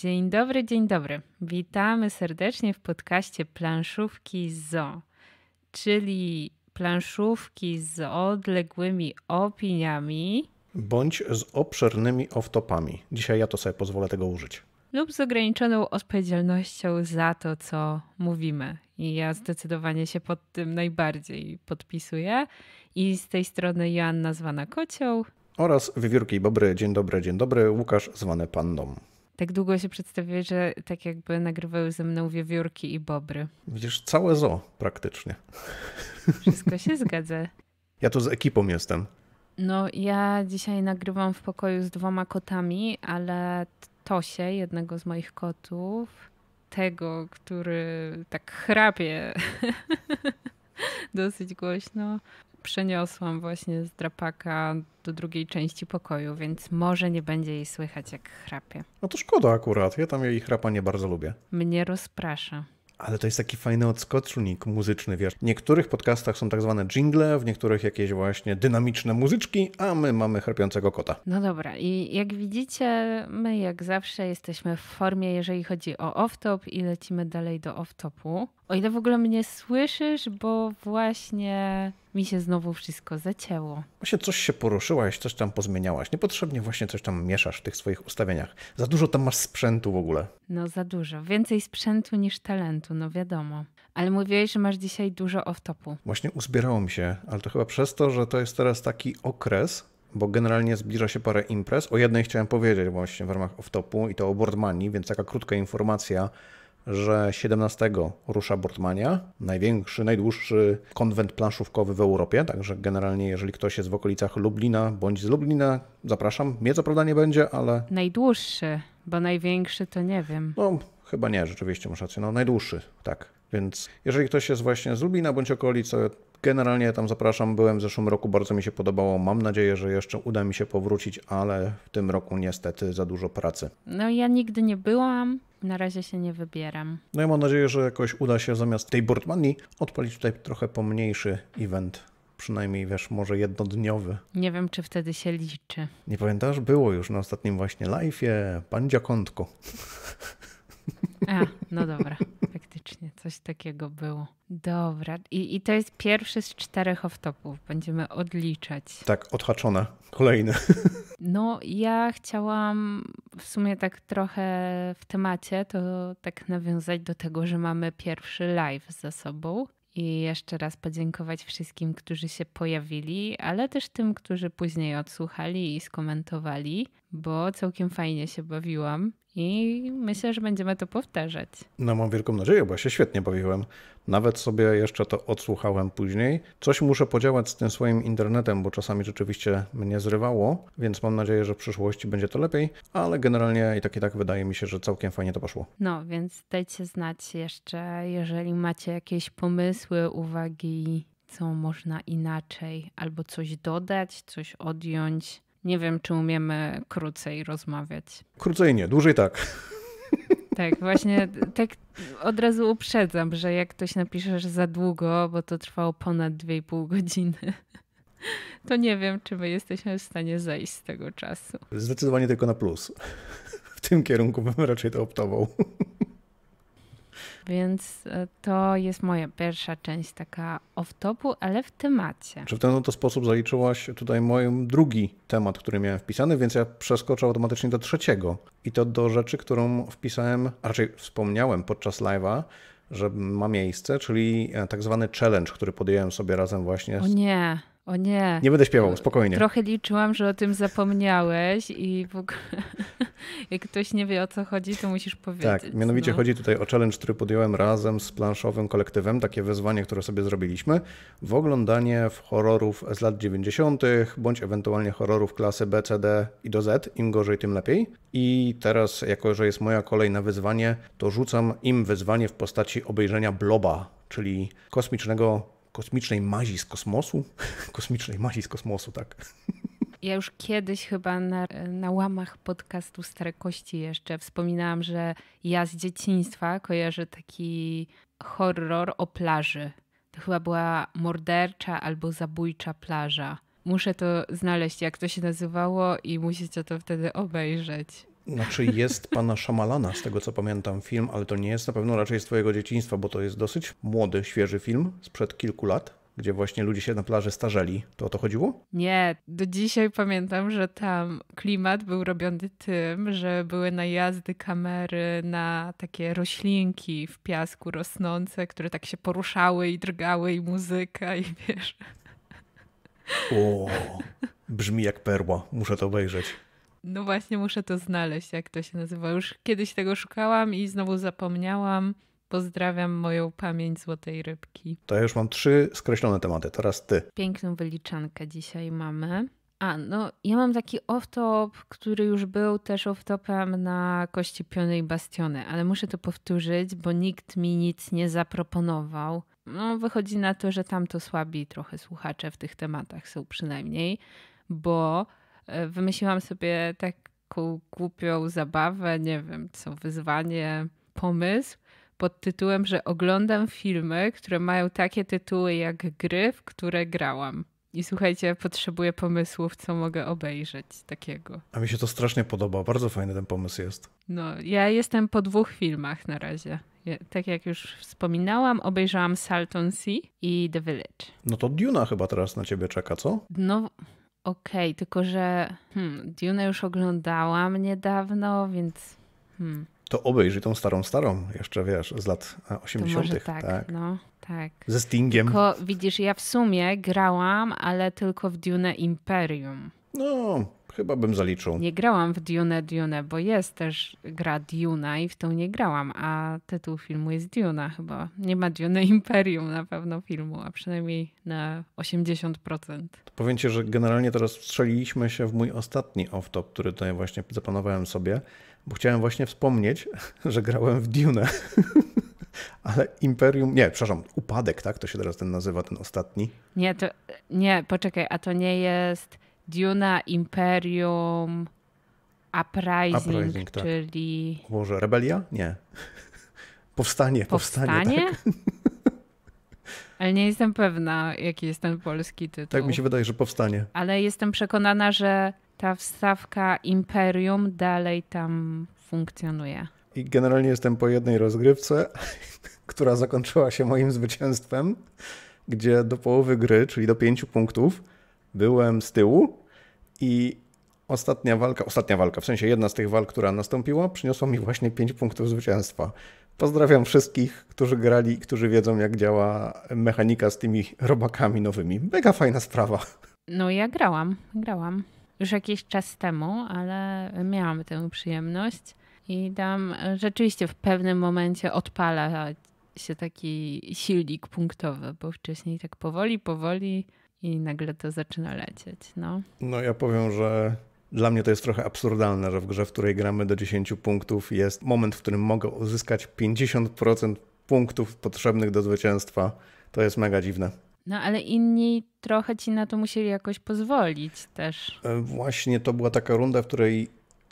Dzień dobry, dzień dobry. Witamy serdecznie w podcaście Planszówki Zo, czyli planszówki z odległymi opiniami. Bądź z obszernymi off-topami. Dzisiaj ja to sobie pozwolę tego użyć. Lub z ograniczoną odpowiedzialnością za to, co mówimy. I ja zdecydowanie się pod tym najbardziej podpisuję. I z tej strony Joanna zwana Kocioł. Oraz Wiewiórki Bobry. Dzień dobry, dzień dobry. Łukasz zwany Panną tak długo się przedstawiłeś, że tak jakby nagrywały ze mną wiewiórki i bobry. Widzisz, całe zo praktycznie. Wszystko się zgadza. Ja tu z ekipą jestem. No, ja dzisiaj nagrywam w pokoju z dwoma kotami, ale Tosie, jednego z moich kotów, tego, który tak chrapie dosyć głośno, przeniosłam właśnie z drapaka do drugiej części pokoju, więc może nie będzie jej słychać jak chrapie. No to szkoda akurat, ja tam jej chrapa nie bardzo lubię. Mnie rozprasza. Ale to jest taki fajny odskocznik muzyczny, wiesz. W niektórych podcastach są tak zwane jingle, w niektórych jakieś właśnie dynamiczne muzyczki, a my mamy chrapiącego kota. No dobra, i jak widzicie, my jak zawsze jesteśmy w formie, jeżeli chodzi o off-top i lecimy dalej do off-topu. O ile w ogóle mnie słyszysz, bo właśnie mi się znowu wszystko zacięło. Właśnie coś się poruszyłaś, coś tam pozmieniałaś. Niepotrzebnie właśnie coś tam mieszasz w tych swoich ustawieniach. Za dużo tam masz sprzętu w ogóle. No za dużo. Więcej sprzętu niż talentu, no wiadomo. Ale mówiłeś, że masz dzisiaj dużo off-topu. Właśnie uzbierało mi się, ale to chyba przez to, że to jest teraz taki okres, bo generalnie zbliża się parę imprez. O jednej chciałem powiedzieć właśnie w ramach off-topu i to o Boardmani, więc taka krótka informacja że 17 rusza Bortmania, największy, najdłuższy konwent planszówkowy w Europie, także generalnie jeżeli ktoś jest w okolicach Lublina bądź z Lublina, zapraszam. Mnie co prawda nie będzie, ale... Najdłuższy, bo największy to nie wiem. No, chyba nie, rzeczywiście masz rację. No, najdłuższy, tak. Więc jeżeli ktoś jest właśnie z Lublina bądź okolic, generalnie tam zapraszam. Byłem w zeszłym roku, bardzo mi się podobało. Mam nadzieję, że jeszcze uda mi się powrócić, ale w tym roku niestety za dużo pracy. No ja nigdy nie byłam, na razie się nie wybieram. No i mam nadzieję, że jakoś uda się zamiast tej Boardmani odpalić tutaj trochę pomniejszy event. Przynajmniej wiesz, może jednodniowy. Nie wiem, czy wtedy się liczy. Nie pamiętasz? Było już na ostatnim właśnie live'ie. Pan Dziakątko. A, no dobra. faktycznie coś takiego było. Dobra, I, i to jest pierwszy z czterech off-topów. Będziemy odliczać. Tak, odhaczone. Kolejny. No, ja chciałam w sumie tak trochę w temacie, to tak nawiązać do tego, że mamy pierwszy live za sobą. I jeszcze raz podziękować wszystkim, którzy się pojawili, ale też tym, którzy później odsłuchali i skomentowali, bo całkiem fajnie się bawiłam i myślę, że będziemy to powtarzać. No mam wielką nadzieję, bo ja się świetnie bawiłem. Nawet sobie jeszcze to odsłuchałem później. Coś muszę podziałać z tym swoim internetem, bo czasami rzeczywiście mnie zrywało, więc mam nadzieję, że w przyszłości będzie to lepiej, ale generalnie i tak i tak wydaje mi się, że całkiem fajnie to poszło. No, więc dajcie znać jeszcze, jeżeli macie jakieś pomysły, uwagi, co można inaczej, albo coś dodać, coś odjąć nie wiem, czy umiemy krócej rozmawiać. Krócej nie, dłużej tak. Tak, właśnie tak od razu uprzedzam, że jak ktoś napiszesz za długo, bo to trwało ponad 2,5 godziny, to nie wiem, czy my jesteśmy w stanie zejść z tego czasu. Zdecydowanie tylko na plus. W tym kierunku bym raczej to optował. Więc e, to jest moja pierwsza część taka off-topu, ale w temacie. Czy w ten oto sposób zaliczyłaś tutaj mój drugi temat, który miałem wpisany, więc ja przeskoczę automatycznie do trzeciego. I to do rzeczy, którą wpisałem, a raczej wspomniałem podczas live'a, że ma miejsce, czyli e, tak zwany challenge, który podjąłem sobie razem właśnie. Z... O nie. O nie. Nie będę śpiewał, spokojnie. Trochę liczyłam, że o tym zapomniałeś i w ogóle, jak ktoś nie wie o co chodzi, to musisz powiedzieć. Tak, mianowicie no. chodzi tutaj o challenge, który podjąłem razem z planszowym kolektywem, takie wyzwanie, które sobie zrobiliśmy, w oglądanie w horrorów z lat 90., bądź ewentualnie horrorów klasy B, C, D i do Z, im gorzej, tym lepiej. I teraz, jako że jest moja kolej na wyzwanie, to rzucam im wyzwanie w postaci obejrzenia bloba, czyli kosmicznego kosmicznej mazi z kosmosu. Kosmicznej mazi z kosmosu, tak. Ja już kiedyś chyba na, na łamach podcastu Stare Kości jeszcze wspominałam, że ja z dzieciństwa kojarzę taki horror o plaży. To chyba była mordercza albo zabójcza plaża. Muszę to znaleźć, jak to się nazywało, i musicie to wtedy obejrzeć. Znaczy jest pana Szamalana, z tego co pamiętam, film, ale to nie jest na pewno raczej z twojego dzieciństwa, bo to jest dosyć młody, świeży film sprzed kilku lat gdzie właśnie ludzie się na plaży starzeli. To o to chodziło? Nie, do dzisiaj pamiętam, że tam klimat był robiony tym, że były najazdy kamery na takie roślinki w piasku rosnące, które tak się poruszały i drgały i muzyka i wiesz. O, brzmi jak perła. Muszę to obejrzeć. No właśnie, muszę to znaleźć, jak to się nazywa. Już kiedyś tego szukałam i znowu zapomniałam. Pozdrawiam moją pamięć złotej rybki. To ja już mam trzy skreślone tematy, teraz ty. Piękną wyliczankę dzisiaj mamy. A, no ja mam taki off-top, który już był też off-topem na Kości Piony i Bastiony, ale muszę to powtórzyć, bo nikt mi nic nie zaproponował. No, wychodzi na to, że tam to słabi trochę słuchacze w tych tematach są przynajmniej, bo E, wymyśliłam sobie taką głupią zabawę, nie wiem, co wyzwanie, pomysł pod tytułem, że oglądam filmy, które mają takie tytuły jak gry, w które grałam. I słuchajcie, potrzebuję pomysłów, co mogę obejrzeć takiego. A mi się to strasznie podoba, bardzo fajny ten pomysł jest. No, ja jestem po dwóch filmach na razie. Ja, tak jak już wspominałam, obejrzałam Salton Sea i The Village. No to Duna chyba teraz na ciebie czeka, co? No, Okej, okay, tylko że hmm, Dune już oglądałam niedawno, więc. Hmm. To obejrzyj tą starą, starą, jeszcze wiesz, z lat 80. E, tak, tak, no, tak. Ze Stingiem. Tylko widzisz, ja w sumie grałam, ale tylko w Dune Imperium. No, chyba bym zaliczył. Nie grałam w Dune Dune, bo jest też gra Duna i w tą nie grałam, a tytuł filmu jest Duna chyba. Nie ma Dune Imperium na pewno filmu, a przynajmniej na 80%. powiem ci, że generalnie teraz strzeliliśmy się w mój ostatni off-top, który tutaj właśnie zaplanowałem sobie, bo chciałem właśnie wspomnieć, że grałem w Dune. Ale Imperium, nie, przepraszam, Upadek, tak to się teraz ten nazywa, ten ostatni? Nie, to, nie, poczekaj, a to nie jest Duna, Imperium, Uprising, Uprising tak. czyli... Może Rebelia? Nie. powstanie, powstanie, powstanie tak. Ale nie jestem pewna, jaki jest ten polski tytuł. Tak mi się wydaje, że powstanie. Ale jestem przekonana, że ta wstawka Imperium dalej tam funkcjonuje. I generalnie jestem po jednej rozgrywce, która zakończyła się moim zwycięstwem, gdzie do połowy gry, czyli do pięciu punktów, byłem z tyłu i ostatnia walka, ostatnia walka, w sensie jedna z tych walk, która nastąpiła, przyniosła mi właśnie 5 punktów zwycięstwa. Pozdrawiam wszystkich, którzy grali i którzy wiedzą, jak działa mechanika z tymi robakami nowymi. Mega fajna sprawa. No ja grałam, grałam. Już jakiś czas temu, ale miałam tę przyjemność i tam rzeczywiście w pewnym momencie odpala się taki silnik punktowy, bo wcześniej tak powoli, powoli i nagle to zaczyna lecieć. No, no ja powiem, że dla mnie to jest trochę absurdalne, że w grze, w której gramy do 10 punktów, jest moment, w którym mogę uzyskać 50% punktów potrzebnych do zwycięstwa. To jest mega dziwne. No ale inni trochę ci na to musieli jakoś pozwolić też. E, właśnie to była taka runda, w której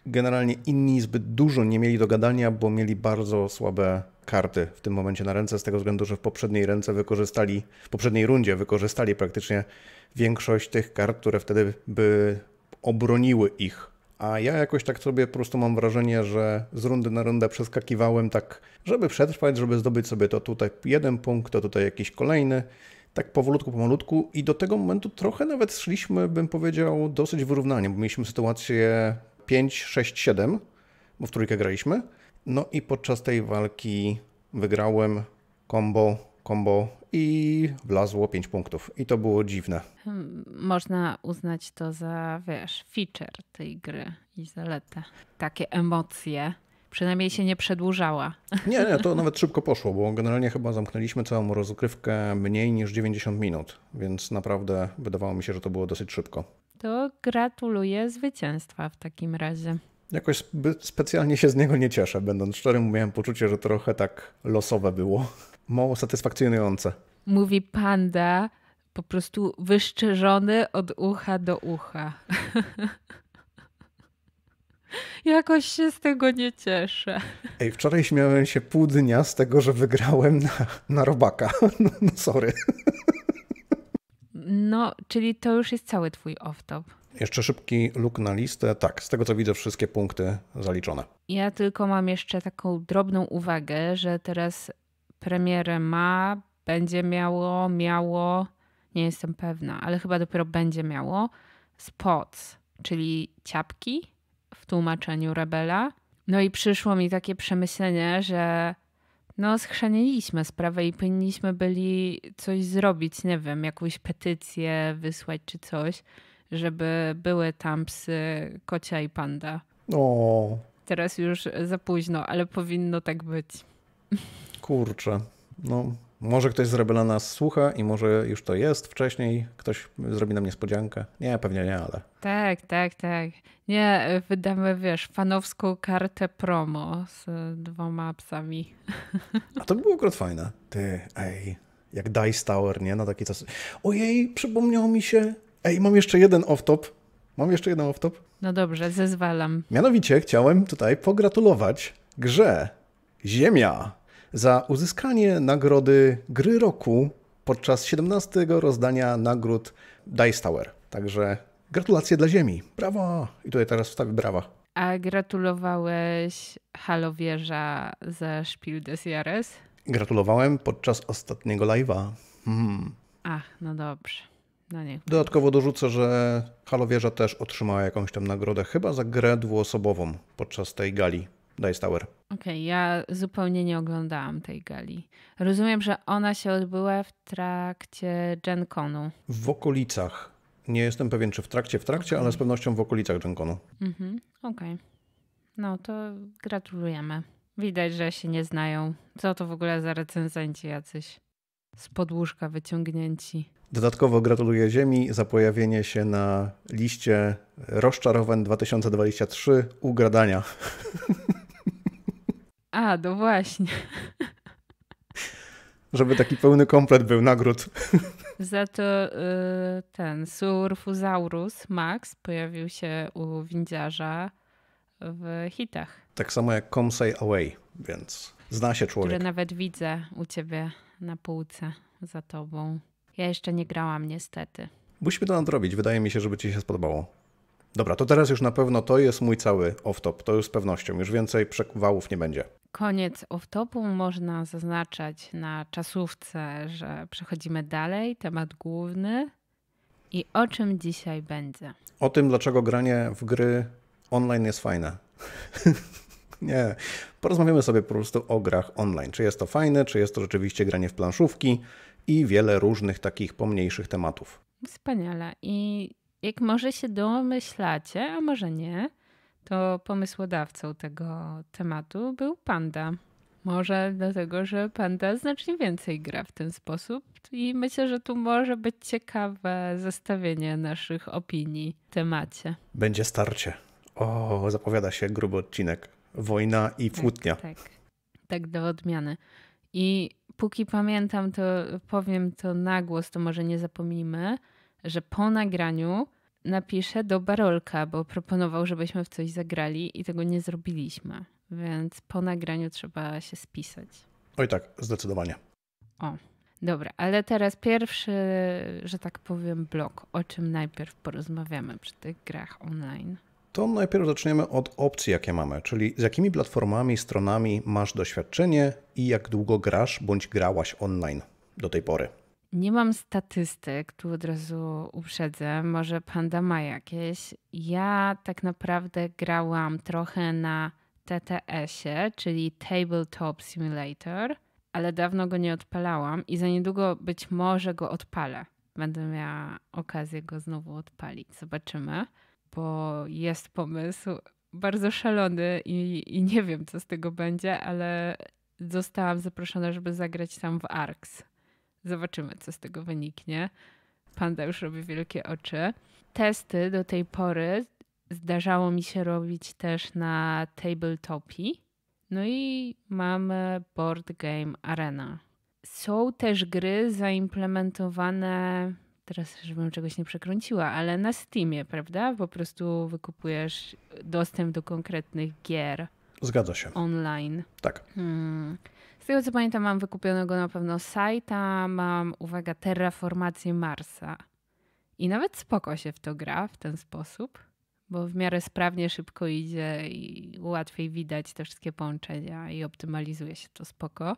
generalnie inni zbyt dużo nie mieli do gadania, bo mieli bardzo słabe karty w tym momencie na ręce, z tego względu, że w poprzedniej ręce wykorzystali, w poprzedniej rundzie wykorzystali praktycznie większość tych kart, które wtedy by obroniły ich. A ja jakoś tak sobie po prostu mam wrażenie, że z rundy na rundę przeskakiwałem tak, żeby przetrwać, żeby zdobyć sobie to tutaj jeden punkt, to tutaj jakiś kolejny tak powolutku, pomalutku i do tego momentu trochę nawet szliśmy, bym powiedział, dosyć wyrównanie, bo mieliśmy sytuację 5, 6, 7, bo w trójkę graliśmy no i podczas tej walki wygrałem combo, combo i wlazło 5 punktów. I to było dziwne. Hmm, można uznać to za, wiesz, feature tej gry i zaletę. Takie emocje. Przynajmniej się nie przedłużała. Nie, nie, to nawet szybko poszło, bo generalnie chyba zamknęliśmy całą rozgrywkę mniej niż 90 minut, więc naprawdę wydawało mi się, że to było dosyć szybko. To gratuluję zwycięstwa w takim razie. Jakoś specjalnie się z niego nie cieszę, będąc szczerym, miałem poczucie, że trochę tak losowe było. Mało satysfakcjonujące. Mówi panda, po prostu wyszczerzony od ucha do ucha. Jakoś się z tego nie cieszę. Ej, wczoraj śmiałem się pół dnia z tego, że wygrałem na, na robaka. No, no sorry. No, czyli to już jest cały twój off-top. Jeszcze szybki luk na listę. Tak, z tego co widzę, wszystkie punkty zaliczone. Ja tylko mam jeszcze taką drobną uwagę, że teraz premierę ma, będzie miało, miało, nie jestem pewna, ale chyba dopiero będzie miało spots, czyli ciapki w tłumaczeniu Rebela. No i przyszło mi takie przemyślenie, że no schrzaniliśmy sprawę i powinniśmy byli coś zrobić, nie wiem, jakąś petycję wysłać czy coś żeby były tam psy, kocia i panda. O. Teraz już za późno, ale powinno tak być. Kurczę. No, może ktoś z Rebela nas słucha i może już to jest wcześniej, ktoś zrobi nam niespodziankę. Nie, pewnie nie, ale. Tak, tak, tak. Nie, wydamy, wiesz, fanowską kartę promo z dwoma psami. A to by było akurat fajne. Ty, ej, jak Dice Tower, nie? Na taki czas. Ojej, przypomniał mi się, Ej, mam jeszcze jeden off-top. Mam jeszcze jeden off-top. No dobrze, zezwalam. Mianowicie chciałem tutaj pogratulować grze Ziemia za uzyskanie nagrody Gry Roku podczas 17 rozdania nagród Dice Tower. Także gratulacje dla Ziemi. Brawo! I tutaj teraz wstawię brawa. A gratulowałeś Halowierza za Spiel des Jahres? Gratulowałem podczas ostatniego live'a. Hmm. Ach, no dobrze. No Dodatkowo dorzucę, że Halowierza też otrzymała jakąś tam nagrodę, chyba za grę dwuosobową podczas tej gali Dice Tower. Okej, okay, ja zupełnie nie oglądałam tej gali. Rozumiem, że ona się odbyła w trakcie Gen Conu. W okolicach. Nie jestem pewien, czy w trakcie, w trakcie, okay. ale z pewnością w okolicach Gen Conu. Mhm, okej. Okay. No to gratulujemy. Widać, że się nie znają. Co to w ogóle za recenzenci jacyś? z podłóżka wyciągnięci. Dodatkowo gratuluję Ziemi za pojawienie się na liście rozczarowań 2023 ugradania. A, no właśnie. Żeby taki pełny komplet był nagród. Za to yy, ten Surfuzaurus Max pojawił się u windziarza w hitach. Tak samo jak Come Say Away, więc zna się człowiek. Które nawet widzę u ciebie na półce za tobą. Ja jeszcze nie grałam niestety. Musimy to nadrobić, wydaje mi się, żeby ci się spodobało. Dobra, to teraz już na pewno to jest mój cały off-top, to już z pewnością, już więcej przekwałów nie będzie. Koniec off-topu można zaznaczać na czasówce, że przechodzimy dalej, temat główny. I o czym dzisiaj będzie? O tym, dlaczego granie w gry online jest fajne. Nie. Porozmawiamy sobie po prostu o grach online. Czy jest to fajne, czy jest to rzeczywiście granie w planszówki i wiele różnych takich pomniejszych tematów. Wspaniale. I jak może się domyślacie, a może nie, to pomysłodawcą tego tematu był Panda. Może dlatego, że Panda znacznie więcej gra w ten sposób i myślę, że tu może być ciekawe zestawienie naszych opinii w temacie. Będzie starcie. O, zapowiada się gruby odcinek wojna i tak, kłótnia. Tak, tak, tak do odmiany. I póki pamiętam, to powiem to na głos, to może nie zapomnimy, że po nagraniu napiszę do Barolka, bo proponował, żebyśmy w coś zagrali i tego nie zrobiliśmy. Więc po nagraniu trzeba się spisać. Oj tak, zdecydowanie. O, dobra, ale teraz pierwszy, że tak powiem, blok, o czym najpierw porozmawiamy przy tych grach online to najpierw zaczniemy od opcji, jakie mamy, czyli z jakimi platformami, stronami masz doświadczenie i jak długo grasz bądź grałaś online do tej pory. Nie mam statystyk, tu od razu uprzedzę, może Panda ma jakieś. Ja tak naprawdę grałam trochę na TTS-ie, czyli Tabletop Simulator, ale dawno go nie odpalałam i za niedługo być może go odpalę. Będę miała okazję go znowu odpalić, zobaczymy bo jest pomysł bardzo szalony i, i nie wiem, co z tego będzie, ale zostałam zaproszona, żeby zagrać tam w ARKS. Zobaczymy, co z tego wyniknie. Panda już robi wielkie oczy. Testy do tej pory zdarzało mi się robić też na tabletopi. No i mamy Board Game Arena. Są też gry zaimplementowane teraz żebym czegoś nie przekręciła, ale na Steamie, prawda? Po prostu wykupujesz dostęp do konkretnych gier. Zgadza się. Online. Tak. Hmm. Z tego co pamiętam, mam wykupionego na pewno sajta, mam, uwaga, terraformację Marsa. I nawet spoko się w to gra w ten sposób, bo w miarę sprawnie, szybko idzie i łatwiej widać te wszystkie połączenia i optymalizuje się to spoko.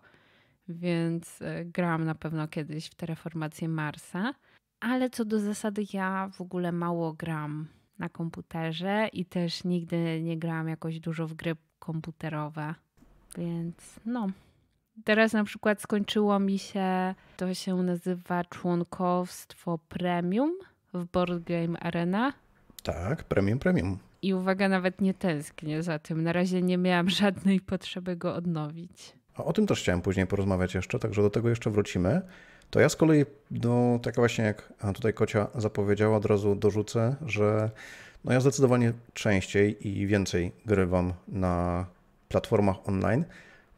Więc e, grałam na pewno kiedyś w terraformację Marsa ale co do zasady ja w ogóle mało gram na komputerze i też nigdy nie grałam jakoś dużo w gry komputerowe. Więc no. Teraz na przykład skończyło mi się, to się nazywa członkowstwo premium w Board Game Arena. Tak, premium, premium. I uwaga, nawet nie tęsknię za tym. Na razie nie miałam żadnej potrzeby go odnowić. A o tym też chciałem później porozmawiać jeszcze, także do tego jeszcze wrócimy. To ja z kolei no tak właśnie jak tutaj Kocia zapowiedziała, od razu dorzucę, że no ja zdecydowanie częściej i więcej grywam na platformach online.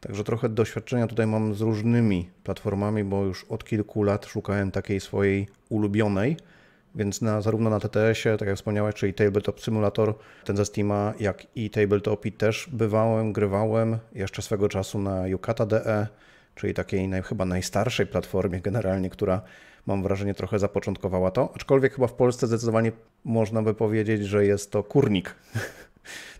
Także trochę doświadczenia tutaj mam z różnymi platformami, bo już od kilku lat szukałem takiej swojej ulubionej, więc na, zarówno na TTS-ie, tak jak wspomniałeś, czyli Tabletop Simulator, ten ze Steama, jak i Tabletopi też bywałem, grywałem jeszcze swego czasu na Yukata.de, DE, czyli takiej naj, chyba najstarszej platformie generalnie, która mam wrażenie trochę zapoczątkowała to, aczkolwiek chyba w Polsce zdecydowanie można by powiedzieć, że jest to kurnik.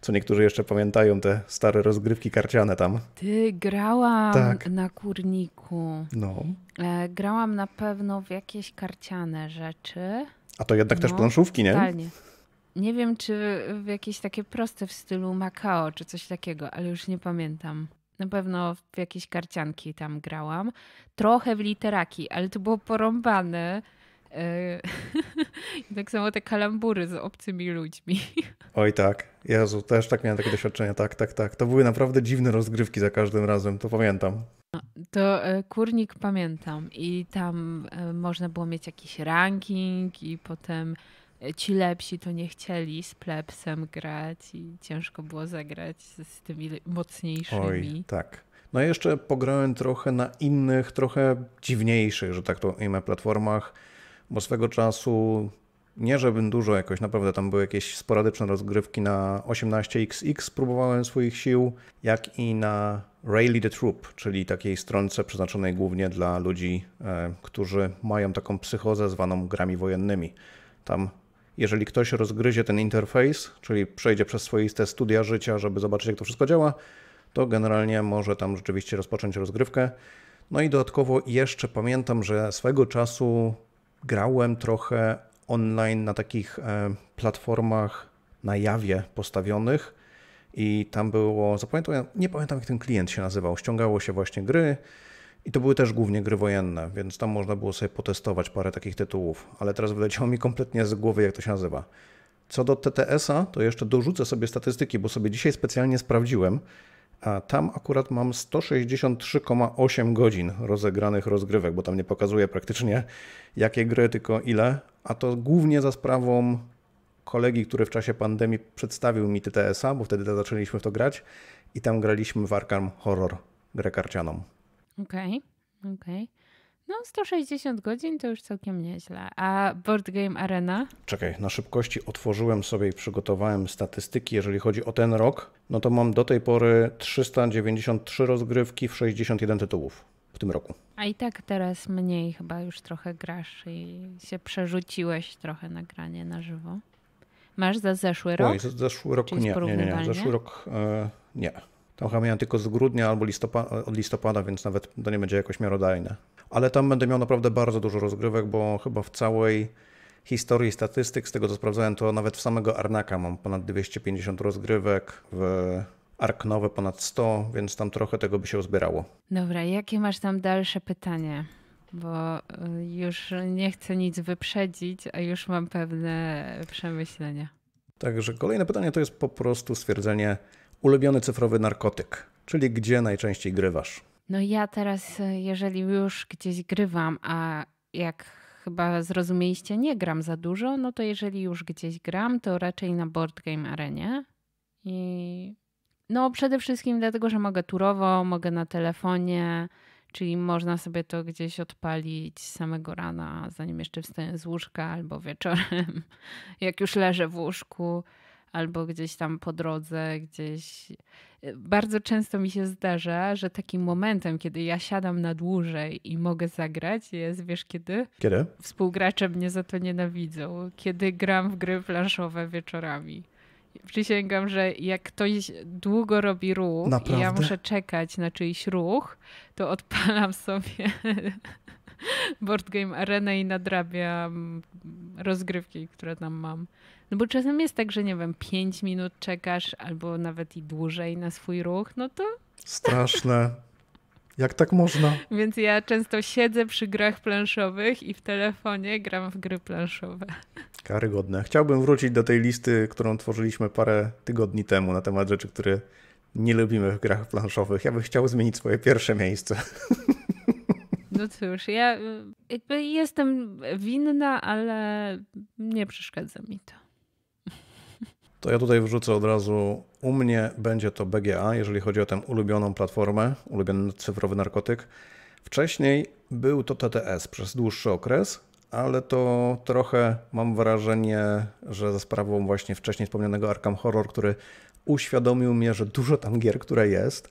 Co niektórzy jeszcze pamiętają, te stare rozgrywki karciane tam. Ty grałam tak. na kurniku. No. E, grałam na pewno w jakieś karciane rzeczy. A to jednak no, też planszówki, nie? Totalnie. Nie wiem, czy w jakieś takie proste w stylu Macao czy coś takiego, ale już nie pamiętam na pewno w jakieś karcianki tam grałam. Trochę w literaki, ale to było porąbane. Yy, tak samo te kalambury z obcymi ludźmi. Oj tak, Jezu, też tak miałem takie doświadczenia, tak, tak, tak. To były naprawdę dziwne rozgrywki za każdym razem, to pamiętam. No, to e, kurnik pamiętam i tam e, można było mieć jakiś ranking i potem E, ci lepsi to nie chcieli z plepsem grać i ciężko było zagrać z tymi mocniejszymi. Oj, tak. No i jeszcze pograłem trochę na innych, trochę dziwniejszych, że tak to imię, platformach, bo swego czasu nie żebym dużo jakoś, naprawdę tam były jakieś sporadyczne rozgrywki na 18XX, próbowałem swoich sił, jak i na Rally the Troop, czyli takiej stronce przeznaczonej głównie dla ludzi, e, którzy mają taką psychozę zwaną grami wojennymi. Tam jeżeli ktoś rozgryzie ten interfejs, czyli przejdzie przez swoiste studia życia, żeby zobaczyć, jak to wszystko działa, to generalnie może tam rzeczywiście rozpocząć rozgrywkę. No i dodatkowo jeszcze pamiętam, że swego czasu grałem trochę online na takich e, platformach na jawie postawionych i tam było, zapamiętam, nie pamiętam jak ten klient się nazywał, ściągało się właśnie gry, i to były też głównie gry wojenne, więc tam można było sobie potestować parę takich tytułów, ale teraz wyleciało mi kompletnie z głowy, jak to się nazywa. Co do TTS-a, to jeszcze dorzucę sobie statystyki, bo sobie dzisiaj specjalnie sprawdziłem. A tam akurat mam 163,8 godzin rozegranych rozgrywek, bo tam nie pokazuje praktycznie jakie gry, tylko ile. A to głównie za sprawą kolegi, który w czasie pandemii przedstawił mi TTS-a, bo wtedy zaczęliśmy w to grać i tam graliśmy w Arkham Horror, grę karcianą. Okej, okay, okej. Okay. No, 160 godzin to już całkiem nieźle. A Board Game Arena? Czekaj, na szybkości otworzyłem sobie i przygotowałem statystyki, jeżeli chodzi o ten rok. No to mam do tej pory 393 rozgrywki w 61 tytułów w tym roku. A i tak teraz mniej chyba już trochę grasz i się przerzuciłeś trochę na granie na żywo. Masz za zeszły rok? Oj, za zeszły rok nie, nie, nie, Zeszły rok e, nie. Tam chyba miałem tylko z grudnia albo listopada, od listopada, więc nawet to nie będzie jakoś miarodajne. Ale tam będę miał naprawdę bardzo dużo rozgrywek, bo chyba w całej historii statystyk, z tego co sprawdzałem, to nawet w samego Arnaka mam ponad 250 rozgrywek, w Ark nowe ponad 100, więc tam trochę tego by się uzbierało. Dobra, jakie masz tam dalsze pytanie? bo y, już nie chcę nic wyprzedzić, a już mam pewne przemyślenia. Także kolejne pytanie to jest po prostu stwierdzenie, Ulubiony cyfrowy narkotyk, czyli gdzie najczęściej grywasz? No ja teraz, e, jeżeli już gdzieś grywam, a jak chyba zrozumieliście, nie gram za dużo, no to jeżeli już gdzieś gram, to raczej na board game arenie. I no przede wszystkim dlatego, że mogę turowo, mogę na telefonie, czyli można sobie to gdzieś odpalić samego rana, zanim jeszcze wstaję z łóżka albo wieczorem, jak już leżę w łóżku albo gdzieś tam po drodze, gdzieś. E, bardzo często mi się zdarza, że takim momentem, kiedy ja siadam na dłużej i mogę zagrać, jest wiesz kiedy? Kiedy? Współgracze mnie za to nienawidzą, kiedy gram w gry planszowe wieczorami. Przysięgam, że jak ktoś długo robi ruch Naprawdę? i ja muszę czekać na czyjś ruch, to odpalam sobie Board Game Arenę i nadrabiam rozgrywki, które tam mam. No bo czasem jest tak, że nie wiem, 5 minut czekasz albo nawet i dłużej na swój ruch, no to. Straszne. Jak tak można? Więc ja często siedzę przy grach planszowych i w telefonie gram w gry planszowe. Karygodne. Chciałbym wrócić do tej listy, którą tworzyliśmy parę tygodni temu na temat rzeczy, które nie lubimy w grach planszowych. Ja bym chciał zmienić swoje pierwsze miejsce. No cóż, ja y, jakby jestem winna, ale nie przeszkadza mi to to ja tutaj wrzucę od razu. U mnie będzie to BGA, jeżeli chodzi o tę ulubioną platformę, ulubiony cyfrowy narkotyk. Wcześniej był to TTS przez dłuższy okres, ale to trochę mam wrażenie, że za sprawą właśnie wcześniej wspomnianego Arkham Horror, który uświadomił mi, że dużo tam gier, które jest,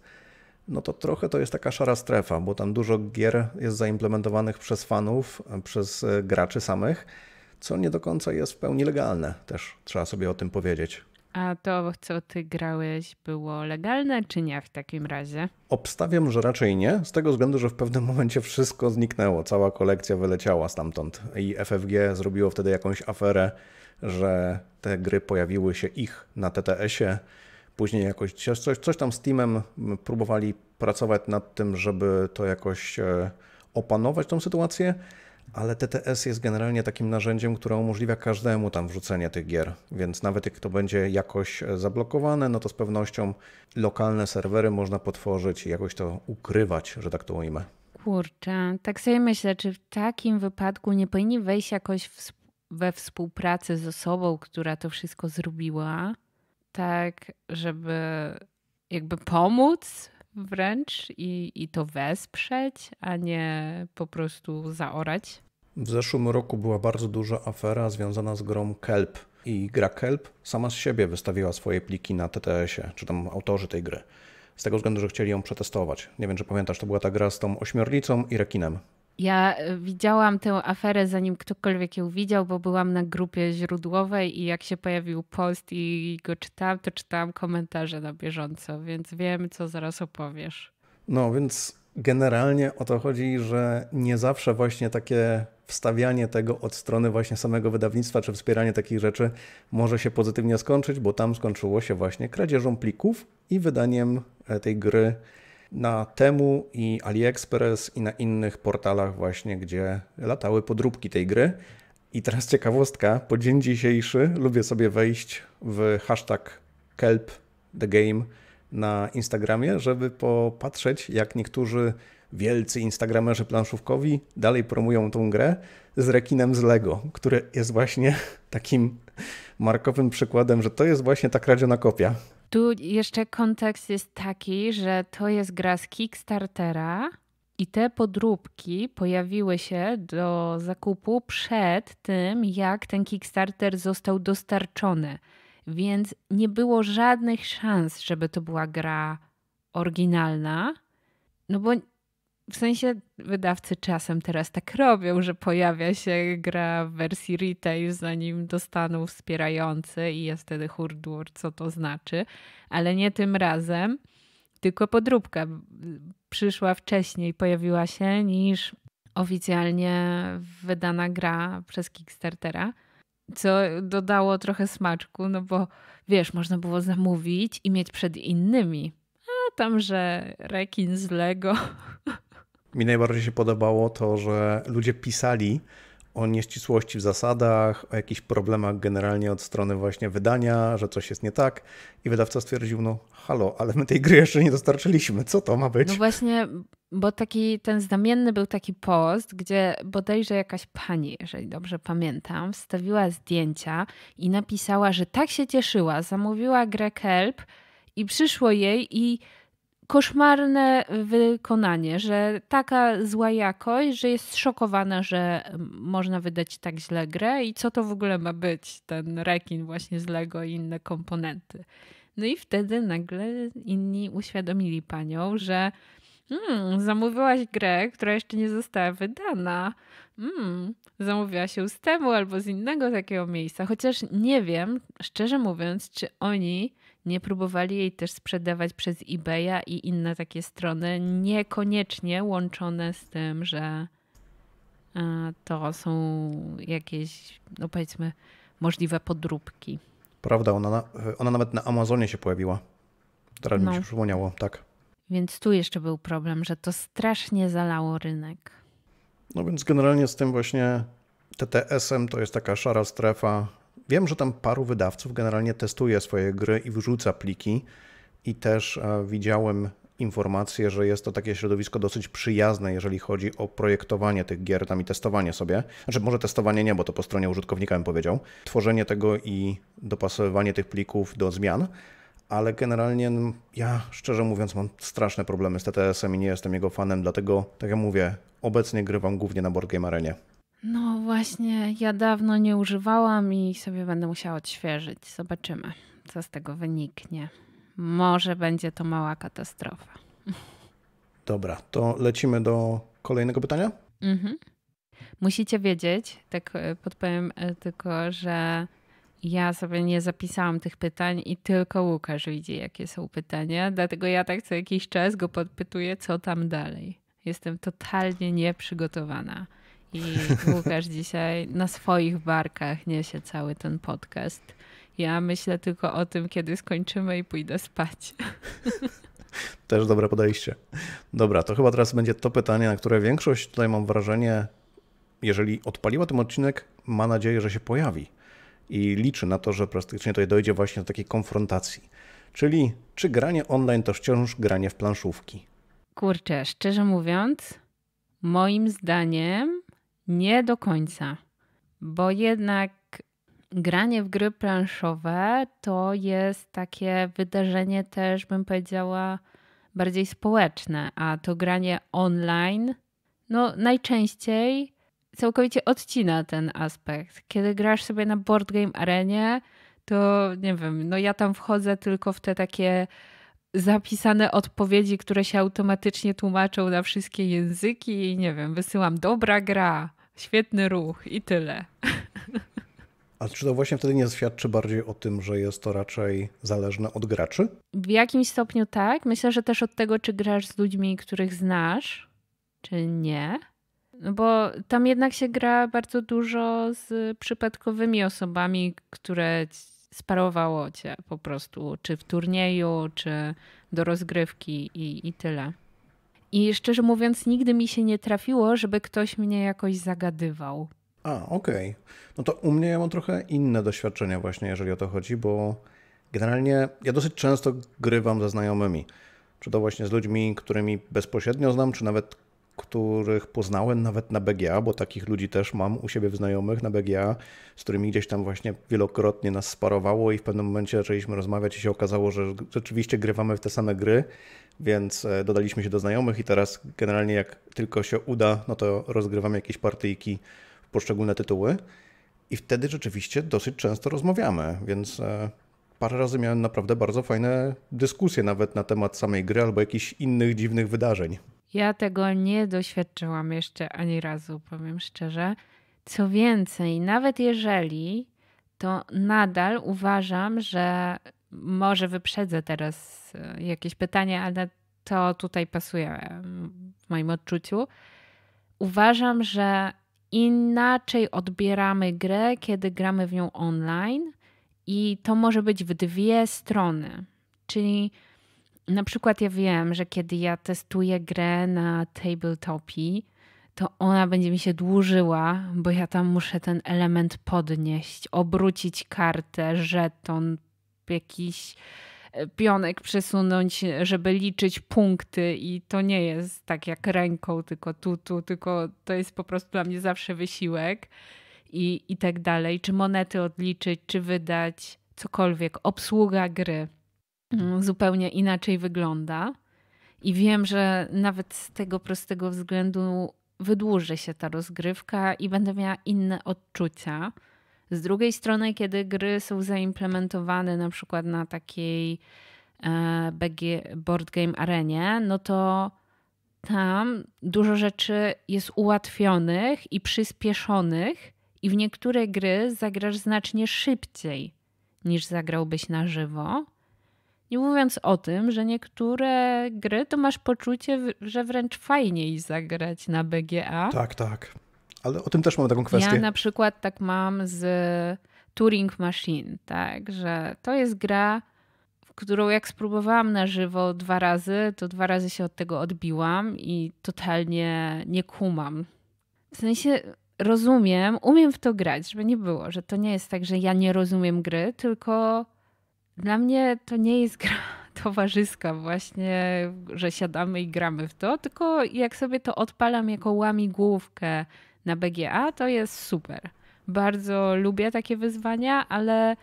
no to trochę to jest taka szara strefa, bo tam dużo gier jest zaimplementowanych przez fanów, przez e, graczy samych co nie do końca jest w pełni legalne. Też trzeba sobie o tym powiedzieć. A to, co ty grałeś, było legalne czy nie w takim razie? Obstawiam, że raczej nie, z tego względu, że w pewnym momencie wszystko zniknęło, cała kolekcja wyleciała stamtąd i FFG zrobiło wtedy jakąś aferę, że te gry pojawiły się ich na TTS-ie. Później jakoś coś, coś tam z Teamem próbowali pracować nad tym, żeby to jakoś e, opanować tą sytuację, ale TTS jest generalnie takim narzędziem, które umożliwia każdemu tam wrzucenie tych gier, więc nawet jak to będzie jakoś e, zablokowane, no to z pewnością lokalne serwery można potworzyć i jakoś to ukrywać, że tak to ujmę. Kurczę, tak sobie myślę, czy w takim wypadku nie powinni wejść jakoś w, we współpracę z osobą, która to wszystko zrobiła, tak żeby jakby pomóc wręcz i, i to wesprzeć, a nie po prostu zaorać. W zeszłym roku była bardzo duża afera związana z grą Kelp. I gra Kelp sama z siebie wystawiła swoje pliki na TTS-ie, czy tam autorzy tej gry. Z tego względu, że chcieli ją przetestować. Nie wiem, czy pamiętasz, to była ta gra z tą ośmiornicą i rekinem. Ja e, widziałam tę aferę zanim ktokolwiek ją widział, bo byłam na grupie źródłowej i jak się pojawił post i go czytałam, to czytałam komentarze na bieżąco, więc wiem, co zaraz opowiesz. No, więc generalnie o to chodzi, że nie zawsze właśnie takie wstawianie tego od strony właśnie samego wydawnictwa czy wspieranie takich rzeczy może się pozytywnie skończyć, bo tam skończyło się właśnie kradzieżą plików i wydaniem e, tej gry na Temu i AliExpress i na innych portalach właśnie, gdzie latały podróbki tej gry. I teraz ciekawostka, po dzień dzisiejszy lubię sobie wejść w hashtag kelp the game na Instagramie, żeby popatrzeć, jak niektórzy wielcy instagramerzy planszówkowi dalej promują tą grę z rekinem z Lego, który jest właśnie takim markowym przykładem, że to jest właśnie ta kradziona kopia, tu jeszcze kontekst jest taki, że to jest gra z Kickstartera i te podróbki pojawiły się do zakupu przed tym, jak ten Kickstarter został dostarczony. Więc nie było żadnych szans, żeby to była gra oryginalna, no bo w sensie wydawcy czasem teraz tak robią, że pojawia się gra w wersji retail, zanim dostaną wspierający i jest wtedy hurdur, co to znaczy, ale nie tym razem, tylko podróbka przyszła wcześniej, pojawiła się niż oficjalnie wydana gra przez Kickstartera co dodało trochę smaczku, no bo wiesz, można było zamówić i mieć przed innymi. A tam, że rekin z Lego mi najbardziej się podobało to, że ludzie pisali o nieścisłości w zasadach, o jakichś problemach generalnie od strony właśnie wydania, że coś jest nie tak i wydawca stwierdził, no halo, ale my tej gry jeszcze nie dostarczyliśmy, co to ma być? No właśnie, bo taki ten znamienny był taki post, gdzie bodajże jakaś pani, jeżeli dobrze pamiętam, wstawiła zdjęcia i napisała, że tak się cieszyła, zamówiła grę Kelp i przyszło jej i koszmarne wykonanie, że taka zła jakość, że jest szokowana, że mm, można wydać tak źle grę i co to w ogóle ma być, ten rekin właśnie z Lego i inne komponenty. No i wtedy nagle inni uświadomili panią, że Hmm, zamówiłaś grę, która jeszcze nie została wydana. Hmm, zamówiła się z temu albo z innego takiego miejsca. Chociaż nie wiem, szczerze mówiąc, czy oni nie próbowali jej też sprzedawać przez eBaya i inne takie strony, niekoniecznie łączone z tym, że e, to są jakieś, no powiedzmy, możliwe podróbki. Prawda, ona, ona nawet na Amazonie się pojawiła. Teraz no. mi się przypomniało, tak. Więc tu jeszcze był problem, że to strasznie zalało rynek. No więc generalnie z tym właśnie TTS-em to jest taka szara strefa, Wiem, że tam paru wydawców generalnie testuje swoje gry i wyrzuca pliki, i też e, widziałem informację, że jest to takie środowisko dosyć przyjazne, jeżeli chodzi o projektowanie tych gier tam i testowanie sobie. Znaczy, może testowanie nie, bo to po stronie użytkownika bym powiedział. Tworzenie tego i dopasowywanie tych plików do zmian. Ale generalnie no, ja szczerze mówiąc mam straszne problemy z TTS-em i nie jestem jego fanem, dlatego tak jak mówię, obecnie grywam głównie na Board Game Arenie. No właśnie, ja dawno nie używałam i sobie będę musiała odświeżyć. Zobaczymy, co z tego wyniknie. Może będzie to mała katastrofa. Dobra, to lecimy do kolejnego pytania. Mhm. Musicie wiedzieć, tak e, podpowiem e, tylko, że ja sobie nie zapisałam tych pytań i tylko Łukasz widzi, jakie są pytania, dlatego ja tak co jakiś czas go podpytuję, co tam dalej. Jestem totalnie nieprzygotowana. I Łukasz dzisiaj na swoich barkach niesie cały ten podcast. Ja myślę tylko o tym, kiedy skończymy i pójdę spać. Też dobre podejście. Dobra, to chyba teraz będzie to pytanie, na które większość tutaj mam wrażenie, jeżeli odpaliła ten odcinek, ma nadzieję, że się pojawi i liczy na to, że praktycznie tutaj dojdzie właśnie do takiej konfrontacji. Czyli czy granie online to wciąż granie w planszówki? Kurczę, szczerze mówiąc, moim zdaniem nie do końca, bo jednak granie w gry planszowe to jest takie wydarzenie też, bym powiedziała, bardziej społeczne, a to granie online, no najczęściej całkowicie odcina ten aspekt. Kiedy grasz sobie na board game arenie, to nie wiem, no ja tam wchodzę tylko w te takie zapisane odpowiedzi, które się automatycznie tłumaczą na wszystkie języki i nie wiem, wysyłam dobra gra, świetny ruch i tyle. A czy to właśnie wtedy nie świadczy bardziej o tym, że jest to raczej zależne od graczy? W jakimś stopniu tak. Myślę, że też od tego, czy grasz z ludźmi, których znasz, czy nie. No bo tam jednak się gra bardzo dużo z przypadkowymi osobami, które sparowało cię po prostu, czy w turnieju, czy do rozgrywki i, i tyle. I szczerze mówiąc, nigdy mi się nie trafiło, żeby ktoś mnie jakoś zagadywał. A, okej. Okay. No to u mnie ja mam trochę inne doświadczenia właśnie, jeżeli o to chodzi, bo generalnie ja dosyć często grywam ze znajomymi. Czy to właśnie z ludźmi, którymi bezpośrednio znam, czy nawet których poznałem nawet na BGA, bo takich ludzi też mam u siebie w znajomych na BGA, z którymi gdzieś tam właśnie wielokrotnie nas sparowało i w pewnym momencie zaczęliśmy rozmawiać i się okazało, że rzeczywiście grywamy w te same gry, więc e, dodaliśmy się do znajomych i teraz generalnie jak tylko się uda, no to rozgrywamy jakieś partyjki w poszczególne tytuły i wtedy rzeczywiście dosyć często rozmawiamy, więc e, parę razy miałem naprawdę bardzo fajne dyskusje nawet na temat samej gry albo jakichś innych dziwnych wydarzeń. Ja tego nie doświadczyłam jeszcze ani razu, powiem szczerze. Co więcej, nawet jeżeli, to nadal uważam, że może wyprzedzę teraz e, jakieś pytanie, ale to tutaj pasuje w moim odczuciu. Uważam, że inaczej odbieramy grę, kiedy gramy w nią online, i to może być w dwie strony. Czyli na przykład ja wiem, że kiedy ja testuję grę na tabletopie, to ona będzie mi się dłużyła, bo ja tam muszę ten element podnieść, obrócić kartę, żeton, jakiś e, pionek przesunąć, żeby liczyć punkty i to nie jest tak jak ręką, tylko tu, tu, tylko to jest po prostu dla mnie zawsze wysiłek i, i tak dalej. Czy monety odliczyć, czy wydać, cokolwiek. Obsługa gry. Mm, zupełnie inaczej wygląda. I wiem, że nawet z tego prostego względu wydłuży się ta rozgrywka i będę miała inne odczucia. Z drugiej strony, kiedy gry są zaimplementowane na przykład na takiej e, board game arenie, no to tam dużo rzeczy jest ułatwionych i przyspieszonych, i w niektóre gry zagrasz znacznie szybciej niż zagrałbyś na żywo. Nie mówiąc o tym, że niektóre gry to masz poczucie, że wręcz fajniej zagrać na BGA. Tak, tak. Ale o tym też mam taką kwestię. Ja na przykład tak mam z Turing Machine, tak, że to jest gra, którą jak spróbowałam na żywo dwa razy, to dwa razy się od tego odbiłam i totalnie nie kumam. W sensie rozumiem, umiem w to grać, żeby nie było, że to nie jest tak, że ja nie rozumiem gry, tylko dla mnie to nie jest gra towarzyska właśnie, że siadamy i gramy w to, tylko jak sobie to odpalam jako łamigłówkę na BGA, to jest super. Bardzo lubię takie wyzwania, ale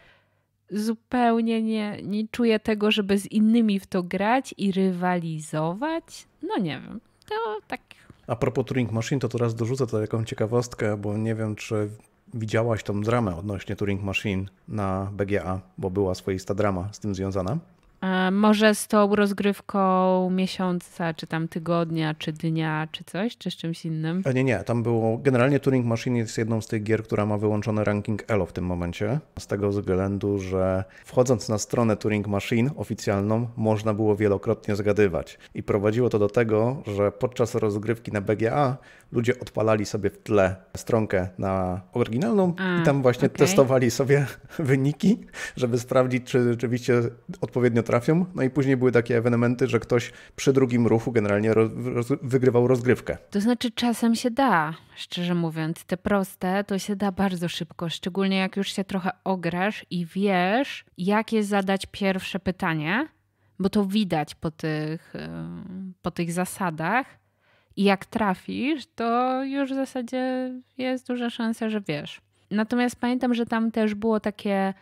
zupełnie nie, nie czuję tego, żeby z innymi w to grać i rywalizować. No nie wiem, to tak. A propos Turing Machine, to teraz dorzucę tutaj jaką ciekawostkę, bo nie wiem, czy widziałaś tą dramę odnośnie Turing Machine na BGA, bo była swoista drama z tym związana. Może z tą rozgrywką miesiąca, czy tam tygodnia, czy dnia, czy coś, czy z czymś innym? E, nie, nie, tam było. Generalnie Turing Machine jest jedną z tych gier, która ma wyłączony ranking Elo w tym momencie. Z tego względu, że wchodząc na stronę Turing Machine oficjalną, można było wielokrotnie zgadywać. I prowadziło to do tego, że podczas rozgrywki na BGA ludzie odpalali sobie w tle stronkę na oryginalną A, i tam właśnie okay. testowali sobie wyniki, żeby sprawdzić, czy rzeczywiście odpowiednio trafią. No i później były takie ewenementy, że ktoś przy drugim ruchu generalnie roz, roz, wygrywał rozgrywkę. To znaczy czasem się da, szczerze mówiąc. Te proste to się da bardzo szybko, szczególnie jak już się trochę ograsz i wiesz, jakie zadać pierwsze pytanie, bo to widać po tych, y, po tych zasadach. I jak trafisz, to już w zasadzie jest duża szansa, że wiesz. Natomiast pamiętam, że tam też było takie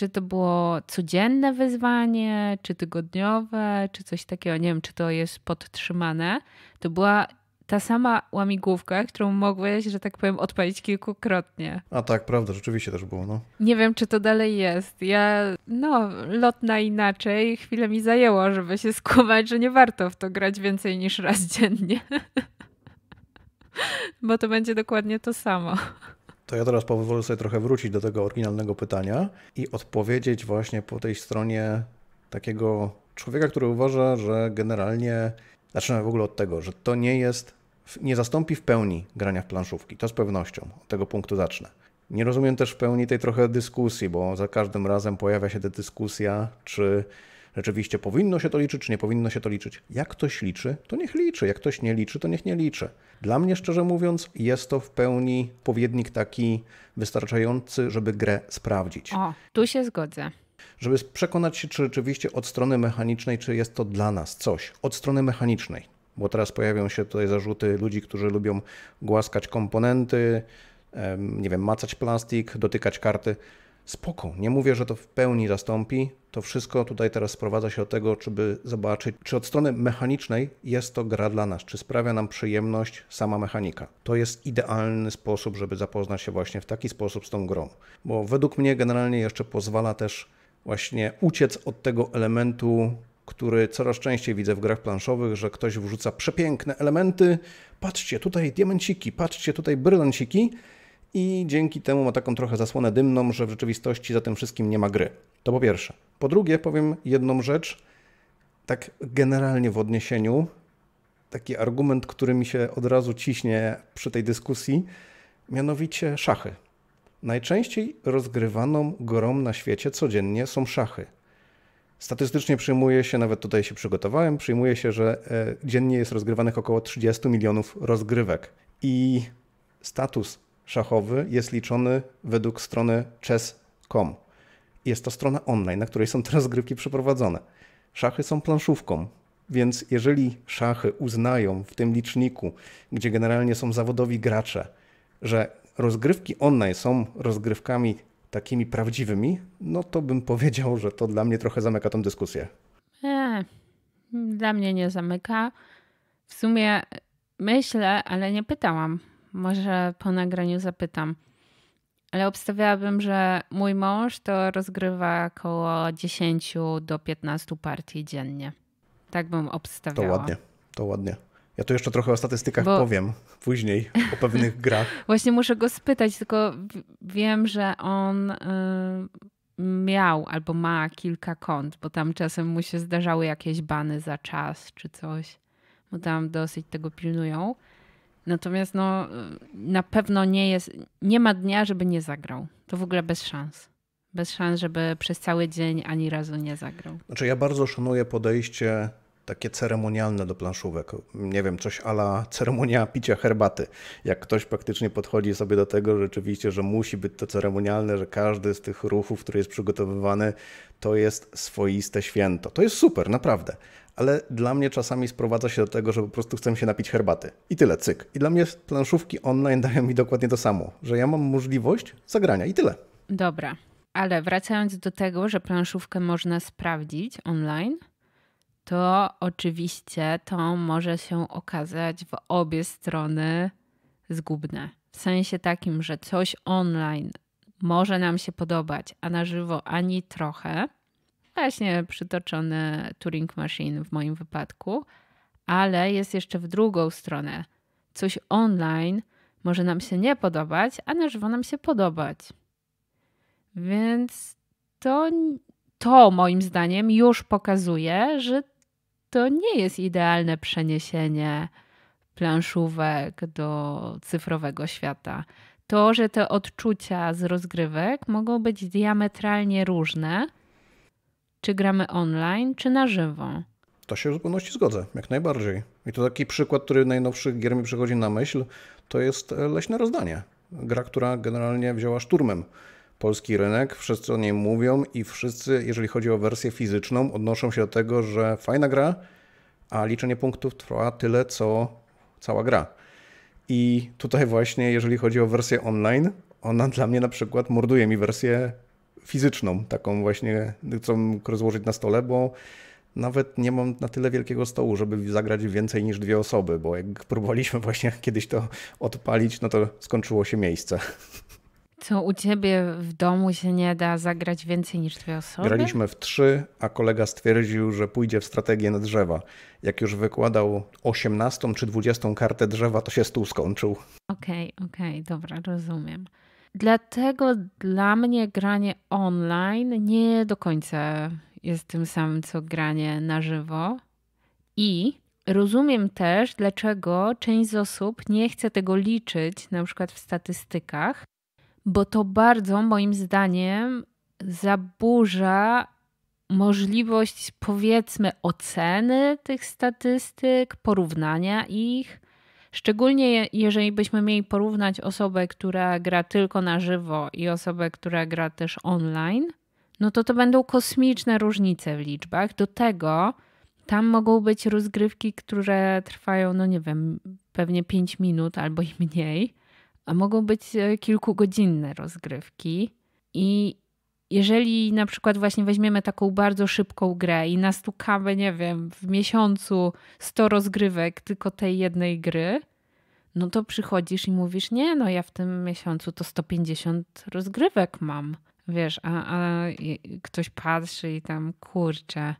czy to było codzienne wyzwanie, czy tygodniowe, czy coś takiego? Nie wiem, czy to jest podtrzymane. To była ta sama łamigłówka, którą mogłeś, że tak powiem, odpalić kilkukrotnie. A tak, prawda, rzeczywiście też było, no. Nie wiem, czy to dalej jest. Ja, no, lot na inaczej chwilę mi zajęło, żeby się skumać, że nie warto w to grać więcej niż raz dziennie. Bo to będzie dokładnie to samo. To ja teraz pozwolę sobie trochę wrócić do tego oryginalnego pytania i odpowiedzieć właśnie po tej stronie takiego człowieka, który uważa, że generalnie zaczynamy w ogóle od tego, że to nie jest, nie zastąpi w pełni grania w planszówki. To z pewnością od tego punktu zacznę. Nie rozumiem też w pełni tej trochę dyskusji, bo za każdym razem pojawia się ta dyskusja, czy rzeczywiście powinno się to liczyć, czy nie powinno się to liczyć. Jak ktoś liczy, to niech liczy, jak ktoś nie liczy, to niech nie liczy. Dla mnie, szczerze mówiąc, jest to w pełni powiednik taki wystarczający, żeby grę sprawdzić. O, tu się zgodzę żeby przekonać się, czy rzeczywiście od strony mechanicznej, czy jest to dla nas coś. Od strony mechanicznej, bo teraz pojawią się tutaj zarzuty ludzi, którzy lubią głaskać komponenty, nie wiem, macać plastik, dotykać karty. Spoko, nie mówię, że to w pełni zastąpi. To wszystko tutaj teraz sprowadza się do tego, żeby zobaczyć, czy od strony mechanicznej jest to gra dla nas, czy sprawia nam przyjemność sama mechanika. To jest idealny sposób, żeby zapoznać się właśnie w taki sposób z tą grą. Bo według mnie generalnie jeszcze pozwala też właśnie uciec od tego elementu który coraz częściej widzę w grach planszowych, że ktoś wrzuca przepiękne elementy. Patrzcie, tutaj diamenciki, patrzcie, tutaj brylanciki i dzięki temu ma taką trochę zasłonę dymną, że w rzeczywistości za tym wszystkim nie ma gry. To po pierwsze. Po drugie, powiem jedną rzecz, tak generalnie w odniesieniu, taki argument, który mi się od razu ciśnie przy tej dyskusji, mianowicie szachy. Najczęściej rozgrywaną grą na świecie codziennie są szachy. Statystycznie przyjmuje się, nawet tutaj się przygotowałem, przyjmuje się, że e, dziennie jest rozgrywanych około 30 milionów rozgrywek. I status szachowy jest liczony według strony chess.com. Jest to strona online, na której są te rozgrywki przeprowadzone. Szachy są planszówką, więc jeżeli szachy uznają w tym liczniku, gdzie generalnie są zawodowi gracze, że rozgrywki online są rozgrywkami takimi prawdziwymi, no to bym powiedział, że to dla mnie trochę zamyka tą dyskusję. Eee, dla mnie nie zamyka. W sumie myślę, ale nie pytałam może po nagraniu zapytam. Ale obstawiałabym, że mój mąż to rozgrywa około 10 do 15 partii dziennie. Tak bym obstawiała. To ładnie, to ładnie. Ja tu jeszcze trochę o statystykach Bo... powiem później, o pewnych grach. Właśnie muszę go spytać, tylko wiem, że on. Yy miał albo ma kilka kont, bo tam czasem mu się zdarzały jakieś bany za czas czy coś, bo tam dosyć tego pilnują. Natomiast no, na pewno nie jest, nie ma dnia, żeby nie zagrał. To w ogóle bez szans. Bez szans, żeby przez cały dzień ani razu nie zagrał. Znaczy ja bardzo szanuję podejście takie ceremonialne do planszówek. Nie wiem, coś ala ceremonia picia herbaty. Jak ktoś praktycznie podchodzi sobie do tego rzeczywiście, że musi być to ceremonialne, że każdy z tych ruchów, który jest przygotowywany, to jest swoiste święto. To jest super, naprawdę ale dla mnie czasami sprowadza się do tego, że po prostu chcę się napić herbaty. I tyle, cyk. I dla mnie planszówki online dają mi dokładnie to samo, że ja mam możliwość zagrania i tyle. Dobra, ale wracając do tego, że planszówkę można sprawdzić online, to oczywiście to może się okazać w obie strony zgubne. W sensie takim, że coś online może nam się podobać, a na żywo ani trochę, właśnie przytoczone Turing Machine w moim wypadku, ale jest jeszcze w drugą stronę. Coś online może nam się nie podobać, a na żywo nam się podobać. Więc to, to moim zdaniem już pokazuje, że to nie jest idealne przeniesienie planszówek do cyfrowego świata. To, że te odczucia z rozgrywek mogą być diametralnie różne, czy gramy online, czy na żywo? To się w zupełności zgodzę, jak najbardziej. I to taki przykład, który najnowszych gier mi przychodzi na myśl, to jest e, Leśne Rozdanie. Gra, która generalnie wzięła szturmem polski rynek, wszyscy o niej mówią i wszyscy, jeżeli chodzi o wersję fizyczną, odnoszą się do tego, że fajna gra, a liczenie punktów trwa tyle, co cała gra. I tutaj właśnie, jeżeli chodzi o wersję online, ona dla mnie na przykład morduje mi wersję fizyczną, taką właśnie, chcą rozłożyć na stole, bo nawet nie mam na tyle wielkiego stołu, żeby zagrać więcej niż dwie osoby, bo jak próbowaliśmy właśnie kiedyś to odpalić, no to skończyło się miejsce. Co u ciebie w domu się nie da zagrać więcej niż dwie osoby? Graliśmy w trzy, a kolega stwierdził, że pójdzie w strategię na drzewa. Jak już wykładał 18 czy 20 kartę drzewa, to się stół skończył. Okej, okay, okej, okay, dobra, rozumiem. Dlatego dla mnie granie online nie do końca jest tym samym, co granie na żywo. I rozumiem też, dlaczego część z osób nie chce tego liczyć, na przykład w statystykach, bo to bardzo moim zdaniem zaburza możliwość, powiedzmy, oceny tych statystyk, porównania ich. Szczególnie jeżeli byśmy mieli porównać osobę, która gra tylko na żywo i osobę, która gra też online, no to to będą kosmiczne różnice w liczbach. Do tego tam mogą być rozgrywki, które trwają, no nie wiem, pewnie 5 minut albo i mniej, a mogą być e, kilkugodzinne rozgrywki. I jeżeli na przykład właśnie weźmiemy taką bardzo szybką grę i nastukamy, nie wiem, w miesiącu 100 rozgrywek tylko tej jednej gry, no to przychodzisz i mówisz, nie, no ja w tym miesiącu to 150 rozgrywek mam, wiesz, a, a ktoś patrzy i tam, kurczę,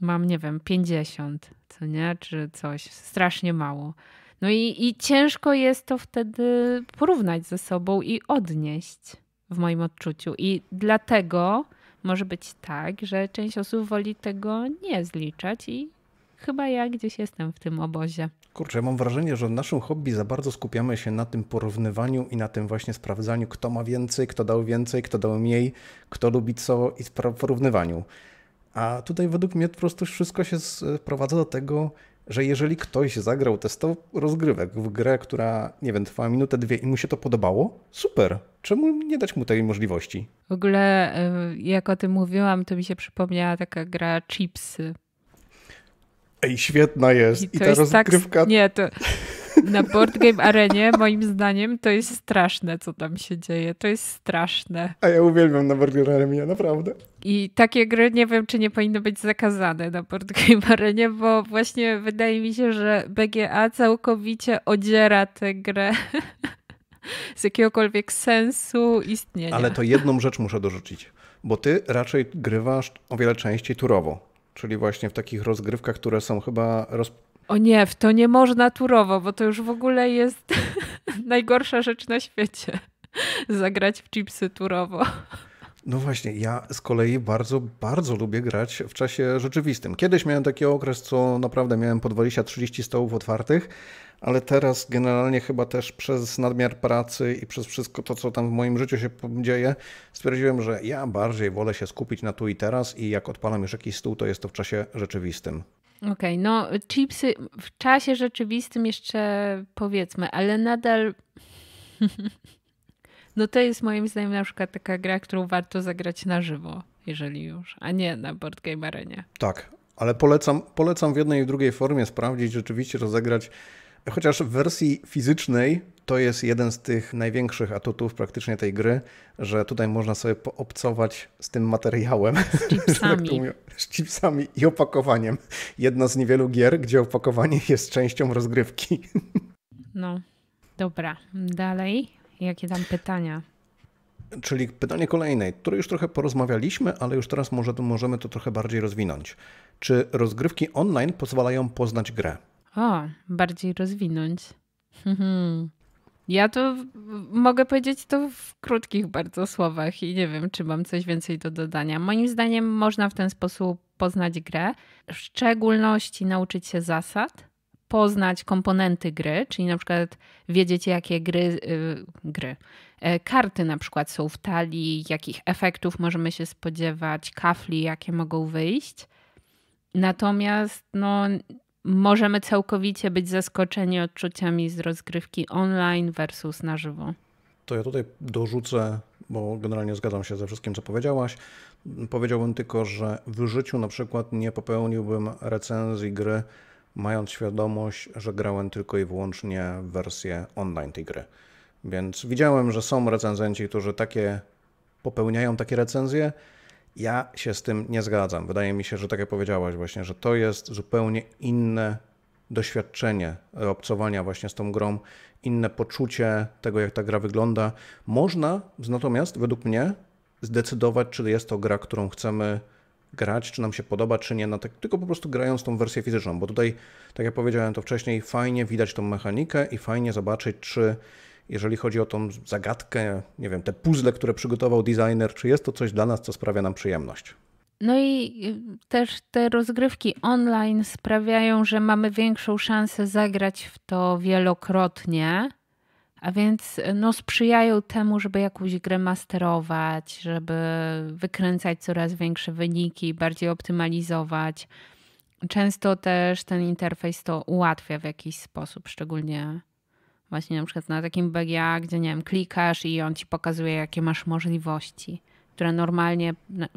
mam, nie wiem, 50, co nie, czy coś, strasznie mało. No i, i ciężko jest to wtedy porównać ze sobą i odnieść w moim odczuciu. I dlatego może być tak, że część osób woli tego nie zliczać i chyba ja gdzieś jestem w tym obozie. Kurczę, ja mam wrażenie, że w naszym hobby za bardzo skupiamy się na tym porównywaniu i na tym właśnie sprawdzaniu, kto ma więcej, kto dał więcej, kto dał mniej, kto lubi co i porównywaniu. A tutaj według mnie po prostu wszystko się sprowadza do tego, że jeżeli ktoś zagrał 100 rozgrywek w grę, która, nie wiem, trwała minutę, dwie i mu się to podobało, super. Czemu nie dać mu tej możliwości? W ogóle, y, jak o tym mówiłam, to mi się przypomniała taka gra Chipsy. Ej, świetna jest. I, I ta jest tak rozgrywka. Tak... Nie, to. Na Board Game Arenie moim zdaniem to jest straszne, co tam się dzieje. To jest straszne. A ja uwielbiam na Board Game Arenie, naprawdę. I takie gry nie wiem, czy nie powinny być zakazane na Board Game Arenie, bo właśnie wydaje mi się, że BGA całkowicie odziera tę grę z jakiegokolwiek sensu istnienia. Ale to jedną rzecz muszę dorzucić, bo ty raczej grywasz o wiele częściej turowo, czyli właśnie w takich rozgrywkach, które są chyba o nie, w to nie można turowo, bo to już w ogóle jest najgorsza rzecz na świecie. Zagrać w chipsy turowo. No właśnie, ja z kolei bardzo, bardzo lubię grać w czasie rzeczywistym. Kiedyś miałem taki okres, co naprawdę miałem po 20-30 stołów otwartych, ale teraz generalnie chyba też przez nadmiar pracy i przez wszystko to, co tam w moim życiu się dzieje, stwierdziłem, że ja bardziej wolę się skupić na tu i teraz i jak odpalam już jakiś stół, to jest to w czasie rzeczywistym. Okej, okay, no chipsy w czasie rzeczywistym jeszcze powiedzmy, ale nadal. No to jest moim zdaniem na przykład taka gra, którą warto zagrać na żywo, jeżeli już, a nie na board game arenie. Tak, ale polecam, polecam w jednej i drugiej formie sprawdzić, rzeczywiście rozegrać, chociaż w wersji fizycznej to jest jeden z tych największych atutów praktycznie tej gry, że tutaj można sobie poobcować z tym materiałem. Z chipsami. z chipsami i opakowaniem. Jedna z niewielu gier, gdzie opakowanie jest częścią rozgrywki. No, dobra. Dalej, jakie tam pytania? Czyli pytanie kolejne, które już trochę porozmawialiśmy, ale już teraz może, możemy to trochę bardziej rozwinąć. Czy rozgrywki online pozwalają poznać grę? O, bardziej rozwinąć. Hmm. Ja to mogę powiedzieć to w krótkich bardzo słowach i nie wiem, czy mam coś więcej do dodania. Moim zdaniem można w ten sposób poznać grę, w szczególności nauczyć się zasad, poznać komponenty gry, czyli na przykład wiedzieć, jakie gry, yy, gry e, karty na przykład są w talii, jakich efektów możemy się spodziewać, kafli, jakie mogą wyjść. Natomiast no, możemy całkowicie być zaskoczeni odczuciami z rozgrywki online versus na żywo. To ja tutaj dorzucę, bo generalnie zgadzam się ze wszystkim, co powiedziałaś. Powiedziałbym tylko, że w życiu na przykład nie popełniłbym recenzji gry, mając świadomość, że grałem tylko i wyłącznie w wersję online tej gry. Więc widziałem, że są recenzenci, którzy takie popełniają takie recenzje, ja się z tym nie zgadzam. Wydaje mi się, że tak jak powiedziałaś właśnie, że to jest zupełnie inne doświadczenie obcowania właśnie z tą grą, inne poczucie tego, jak ta gra wygląda. Można natomiast, według mnie, zdecydować, czy jest to gra, którą chcemy grać, czy nam się podoba, czy nie, na tak, tylko po prostu grając tą wersję fizyczną, bo tutaj, tak jak powiedziałem to wcześniej, fajnie widać tą mechanikę i fajnie zobaczyć, czy jeżeli chodzi o tą zagadkę, nie wiem, te puzzle, które przygotował designer, czy jest to coś dla nas, co sprawia nam przyjemność? No i y, też te rozgrywki online sprawiają, że mamy większą szansę zagrać w to wielokrotnie, a więc y, no, sprzyjają temu, żeby jakąś grę masterować, żeby wykręcać coraz większe wyniki, bardziej optymalizować. Często też ten interfejs to ułatwia w jakiś sposób, szczególnie Właśnie na przykład na takim BGA, gdzie nie wiem, klikasz i on ci pokazuje, jakie masz możliwości, które normalnie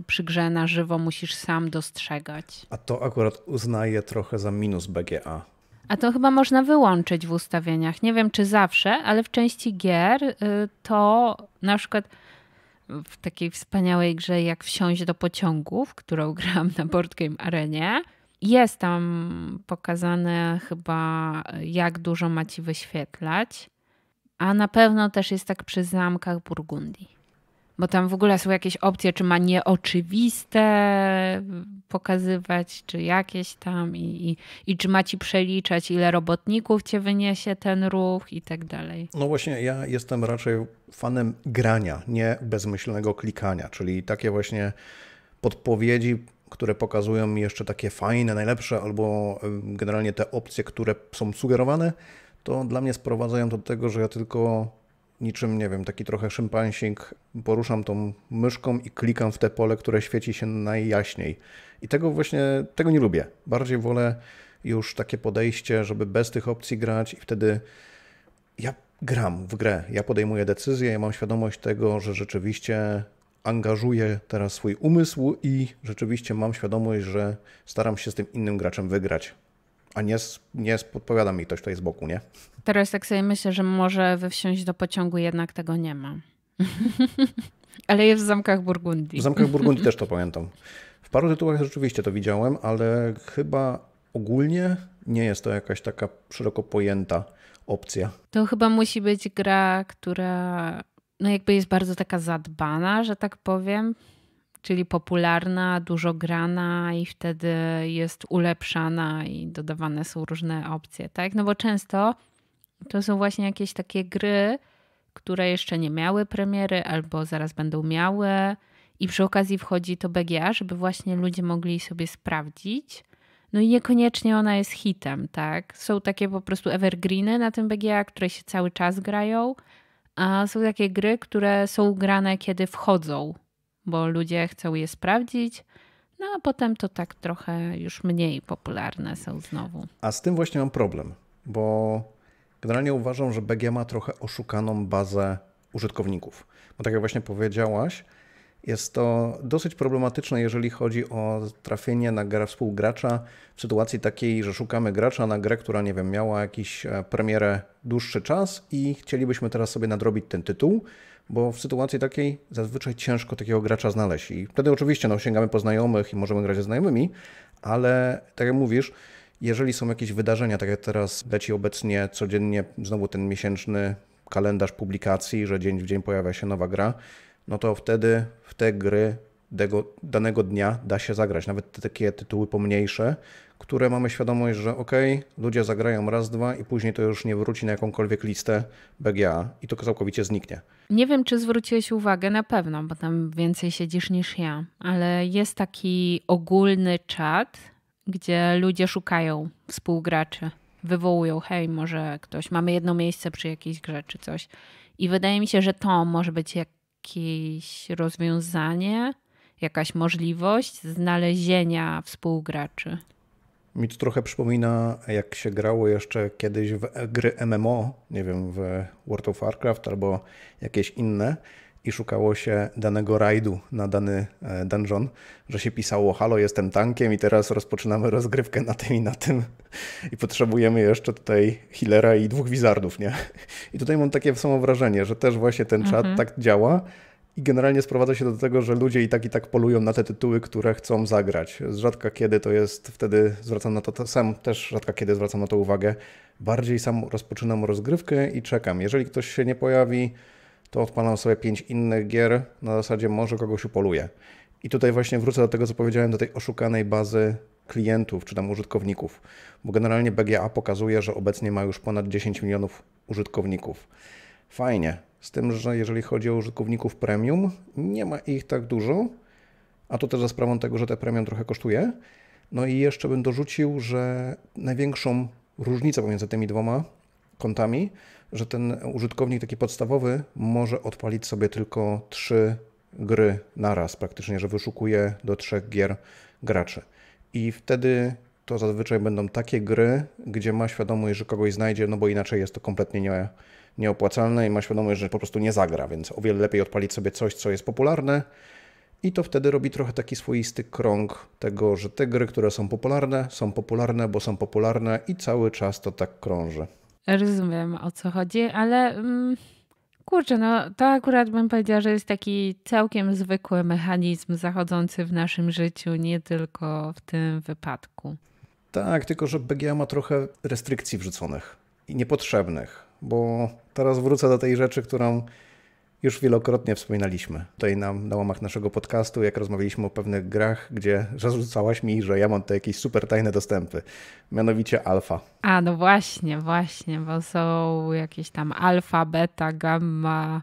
przy grze na żywo musisz sam dostrzegać. A to akurat uznaję trochę za minus BGA. A to chyba można wyłączyć w ustawieniach. Nie wiem czy zawsze, ale w części gier y, to na przykład w takiej wspaniałej grze jak Wsiąść do pociągów, którą gram na Board Game Arenie, jest tam pokazane chyba, jak dużo ma ci wyświetlać, a na pewno też jest tak przy zamkach Burgundii. Bo tam w ogóle są jakieś opcje, czy ma nieoczywiste pokazywać, czy jakieś tam, i, i, i czy ma ci przeliczać, ile robotników cię wyniesie ten ruch i tak dalej. No właśnie, ja jestem raczej fanem grania, nie bezmyślnego klikania, czyli takie właśnie podpowiedzi które pokazują mi jeszcze takie fajne, najlepsze, albo generalnie te opcje, które są sugerowane, to dla mnie sprowadzają to do tego, że ja tylko niczym, nie wiem, taki trochę szympansik, poruszam tą myszką i klikam w te pole, które świeci się najjaśniej. I tego właśnie, tego nie lubię. Bardziej wolę już takie podejście, żeby bez tych opcji grać i wtedy ja gram w grę, ja podejmuję decyzje, ja mam świadomość tego, że rzeczywiście angażuję teraz swój umysł i rzeczywiście mam świadomość, że staram się z tym innym graczem wygrać. A nie, nie podpowiada mi ktoś tutaj z boku, nie? Teraz tak sobie myślę, że może we wsiąść do pociągu jednak tego nie ma. ale jest w Zamkach Burgundii. W Zamkach Burgundii też to pamiętam. W paru tytułach rzeczywiście to widziałem, ale chyba ogólnie nie jest to jakaś taka szeroko pojęta opcja. To chyba musi być gra, która no jakby jest bardzo taka zadbana, że tak powiem, czyli popularna, dużo grana i wtedy jest ulepszana i dodawane są różne opcje, tak? No bo często to są właśnie jakieś takie gry, które jeszcze nie miały premiery albo zaraz będą miały i przy okazji wchodzi to BGA, żeby właśnie ludzie mogli sobie sprawdzić. No i niekoniecznie ona jest hitem, tak? Są takie po prostu evergreeny na tym BGA, które się cały czas grają, a są takie gry, które są grane, kiedy wchodzą, bo ludzie chcą je sprawdzić. No a potem to tak trochę już mniej popularne są znowu. A z tym właśnie mam problem, bo generalnie uważam, że BG ma trochę oszukaną bazę użytkowników. Bo tak jak właśnie powiedziałaś, jest to dosyć problematyczne, jeżeli chodzi o trafienie na grę współgracza w sytuacji takiej, że szukamy gracza na grę, która nie wiem, miała jakiś e, premierę dłuższy czas i chcielibyśmy teraz sobie nadrobić ten tytuł, bo w sytuacji takiej zazwyczaj ciężko takiego gracza znaleźć. I wtedy oczywiście no, sięgamy po znajomych i możemy grać ze znajomymi, ale tak jak mówisz, jeżeli są jakieś wydarzenia, tak jak teraz leci obecnie codziennie znowu ten miesięczny kalendarz publikacji, że dzień w dzień pojawia się nowa gra, no to wtedy w te gry tego, danego dnia da się zagrać. Nawet te takie tytuły pomniejsze, które mamy świadomość, że ok, ludzie zagrają raz, dwa i później to już nie wróci na jakąkolwiek listę BGA i to całkowicie zniknie. Nie wiem, czy zwróciłeś uwagę, na pewno, bo tam więcej siedzisz niż ja, ale jest taki ogólny czat, gdzie ludzie szukają współgraczy. Wywołują, hej, może ktoś, mamy jedno miejsce przy jakiejś grze czy coś. I wydaje mi się, że to może być jak jakieś rozwiązanie, jakaś możliwość znalezienia współgraczy. Mi to trochę przypomina, jak się grało jeszcze kiedyś w gry MMO, nie wiem, w World of Warcraft albo jakieś inne, i szukało się danego rajdu na dany e, dungeon, że się pisało halo, jestem tankiem i teraz rozpoczynamy rozgrywkę na tym i na tym i potrzebujemy jeszcze tutaj healera i dwóch wizardów, nie? I tutaj mam takie samo wrażenie, że też właśnie ten czat mhm. tak działa, i generalnie sprowadza się do tego, że ludzie i tak i tak polują na te tytuły, które chcą zagrać. Z Rzadka kiedy to jest, wtedy zwracam na to, to sam też rzadka kiedy zwracam na to uwagę. Bardziej sam rozpoczynam rozgrywkę i czekam. Jeżeli ktoś się nie pojawi, to odpalam sobie pięć innych gier na zasadzie może kogoś upoluję. I tutaj właśnie wrócę do tego, co powiedziałem, do tej oszukanej bazy klientów czy tam użytkowników, bo generalnie BGA pokazuje, że obecnie ma już ponad 10 milionów użytkowników. Fajnie, z tym, że jeżeli chodzi o użytkowników premium, nie ma ich tak dużo, a to też za sprawą tego, że te premium trochę kosztuje. No i jeszcze bym dorzucił, że największą różnicę pomiędzy tymi dwoma kontami że ten użytkownik taki podstawowy może odpalić sobie tylko trzy gry naraz, praktycznie, że wyszukuje do trzech gier graczy. I wtedy to zazwyczaj będą takie gry, gdzie ma świadomość, że kogoś znajdzie, no bo inaczej jest to kompletnie nie, nieopłacalne i ma świadomość, że po prostu nie zagra, więc o wiele lepiej odpalić sobie coś, co jest popularne. I to wtedy robi trochę taki swoisty krąg tego, że te gry, które są popularne, są popularne, bo są popularne i cały czas to tak krąży. Rozumiem o co chodzi, ale mm, kurczę, no to akurat bym powiedziała, że jest taki całkiem zwykły mechanizm zachodzący w naszym życiu, nie tylko w tym wypadku. Tak, tylko że BGA ma trochę restrykcji wrzuconych i niepotrzebnych, bo teraz wrócę do tej rzeczy, którą już wielokrotnie wspominaliśmy tutaj na, na łamach naszego podcastu, jak rozmawialiśmy o pewnych grach, gdzie zarzucałaś mi, że ja mam te jakieś super tajne dostępy, mianowicie alfa. A no właśnie, właśnie, bo są jakieś tam alfa, beta, gamma,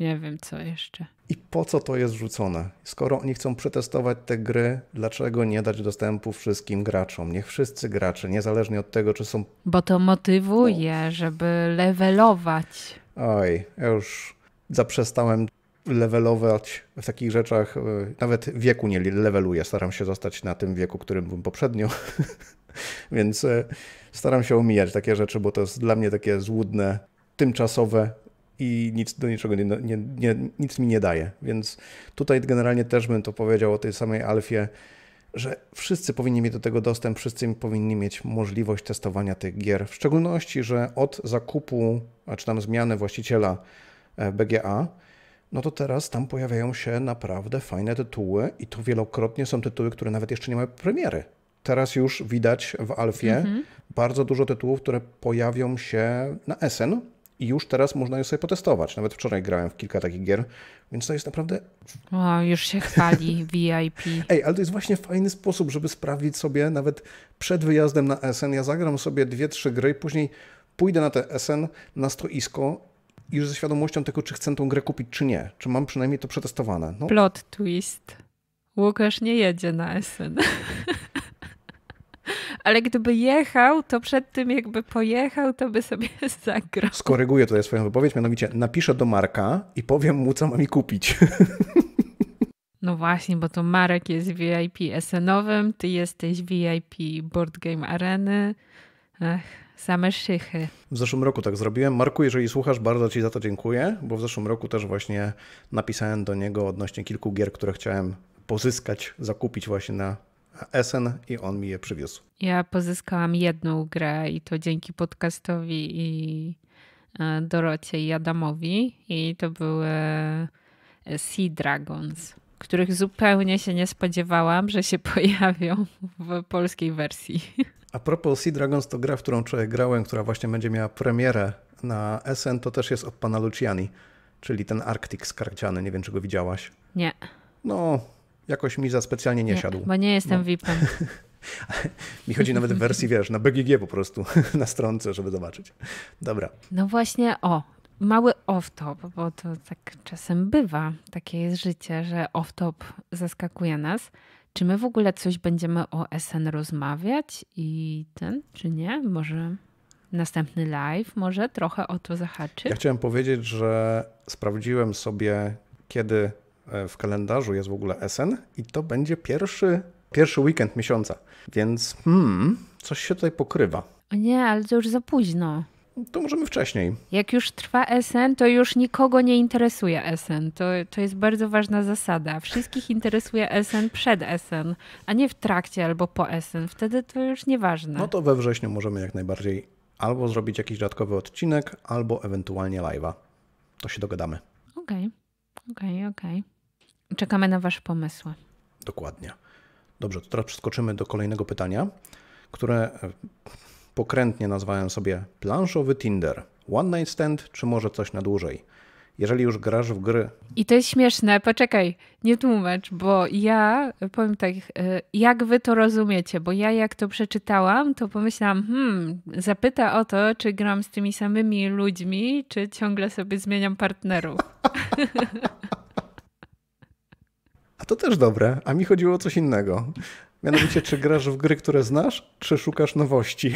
nie wiem co jeszcze. I po co to jest rzucone? Skoro oni chcą przetestować te gry, dlaczego nie dać dostępu wszystkim graczom? Niech wszyscy gracze, niezależnie od tego, czy są. Bo to motywuje, no. żeby levelować. Oj, ja już zaprzestałem levelować w takich rzeczach. E, nawet wieku nie leveluję, staram się zostać na tym wieku, którym byłem poprzednio. Więc e, staram się omijać takie rzeczy, bo to jest dla mnie takie złudne, tymczasowe i nic do niczego nie, nie, nie, nic mi nie daje. Więc tutaj generalnie też bym to powiedział o tej samej alfie, że wszyscy powinni mieć do tego dostęp, wszyscy powinni mieć możliwość testowania tych gier. W szczególności, że od zakupu, a czy tam zmiany właściciela E, BGA, no to teraz tam pojawiają się naprawdę fajne tytuły i to wielokrotnie są tytuły, które nawet jeszcze nie mają premiery. Teraz już widać w Alfie mm -hmm. bardzo dużo tytułów, które pojawią się na SN i już teraz można je sobie potestować. Nawet wczoraj grałem w kilka takich gier, więc to jest naprawdę... O, już się chwali VIP. Ej, ale to jest właśnie fajny sposób, żeby sprawdzić sobie nawet przed wyjazdem na SN. Ja zagram sobie dwie, trzy gry i później pójdę na te SN na stoisko już ze świadomością tego, czy chcę tą grę kupić, czy nie. Czy mam przynajmniej to przetestowane. No. Plot twist. Łukasz nie jedzie na SN. Ale gdyby jechał, to przed tym jakby pojechał, to by sobie zagrał. Skoryguję tutaj swoją wypowiedź, mianowicie napiszę do Marka i powiem mu, co ma mi kupić. No właśnie, bo to Marek jest VIP SN-owym, ty jesteś VIP Board Game Areny. Ech. Same szychy. W zeszłym roku tak zrobiłem. Marku, jeżeli słuchasz, bardzo Ci za to dziękuję, bo w zeszłym roku też właśnie napisałem do niego odnośnie kilku gier, które chciałem pozyskać, zakupić właśnie na SN i on mi je przywiózł. Ja pozyskałam jedną grę i to dzięki podcastowi i e, Dorocie i Adamowi i to były e, Sea Dragons, których zupełnie się nie spodziewałam, że się pojawią w polskiej wersji. A propos Sea Dragons, to gra, w którą wczoraj grałem, która właśnie będzie miała premierę na SN, to też jest od pana Luciani, czyli ten Arctic skarciany. Nie wiem, czy go widziałaś. Nie. No, jakoś mi za specjalnie nie, nie siadł. Bo nie jestem no. VIP-em. Mi chodzi nawet w wersji, wiesz, na BGG po prostu, na stronce, żeby zobaczyć. Dobra. No właśnie, o, mały off-top, bo to tak czasem bywa, takie jest życie, że off-top zaskakuje nas. Czy my w ogóle coś będziemy o SN rozmawiać i ten, czy nie? Może następny live może trochę o to zahaczy? Ja chciałem powiedzieć, że sprawdziłem sobie, kiedy e, w kalendarzu jest w ogóle SN i to będzie pierwszy, pierwszy weekend miesiąca. Więc hmm, coś się tutaj pokrywa. O nie, ale to już za późno to możemy wcześniej. Jak już trwa SN, to już nikogo nie interesuje SN. To, to jest bardzo ważna zasada. Wszystkich interesuje SN przed SN, a nie w trakcie albo po SN. Wtedy to już nieważne. No to we wrześniu możemy jak najbardziej albo zrobić jakiś dodatkowy odcinek, albo ewentualnie live'a. To się dogadamy. Okej, okay. okej, okay, okej. Okay. Czekamy na Wasze pomysły. Dokładnie. Dobrze, to teraz przeskoczymy do kolejnego pytania, które e, Pokrętnie nazwałem sobie planszowy Tinder, one night stand czy może coś na dłużej. Jeżeli już grasz w gry. I to jest śmieszne, poczekaj, nie tłumacz, bo ja powiem tak, e, jak wy to rozumiecie, bo ja jak to przeczytałam, to pomyślałam, hmm, zapyta o to, czy gram z tymi samymi ludźmi, czy ciągle sobie zmieniam partnerów. A to też dobre, a mi chodziło o coś innego. Mianowicie, czy grasz w gry, które znasz, czy szukasz nowości?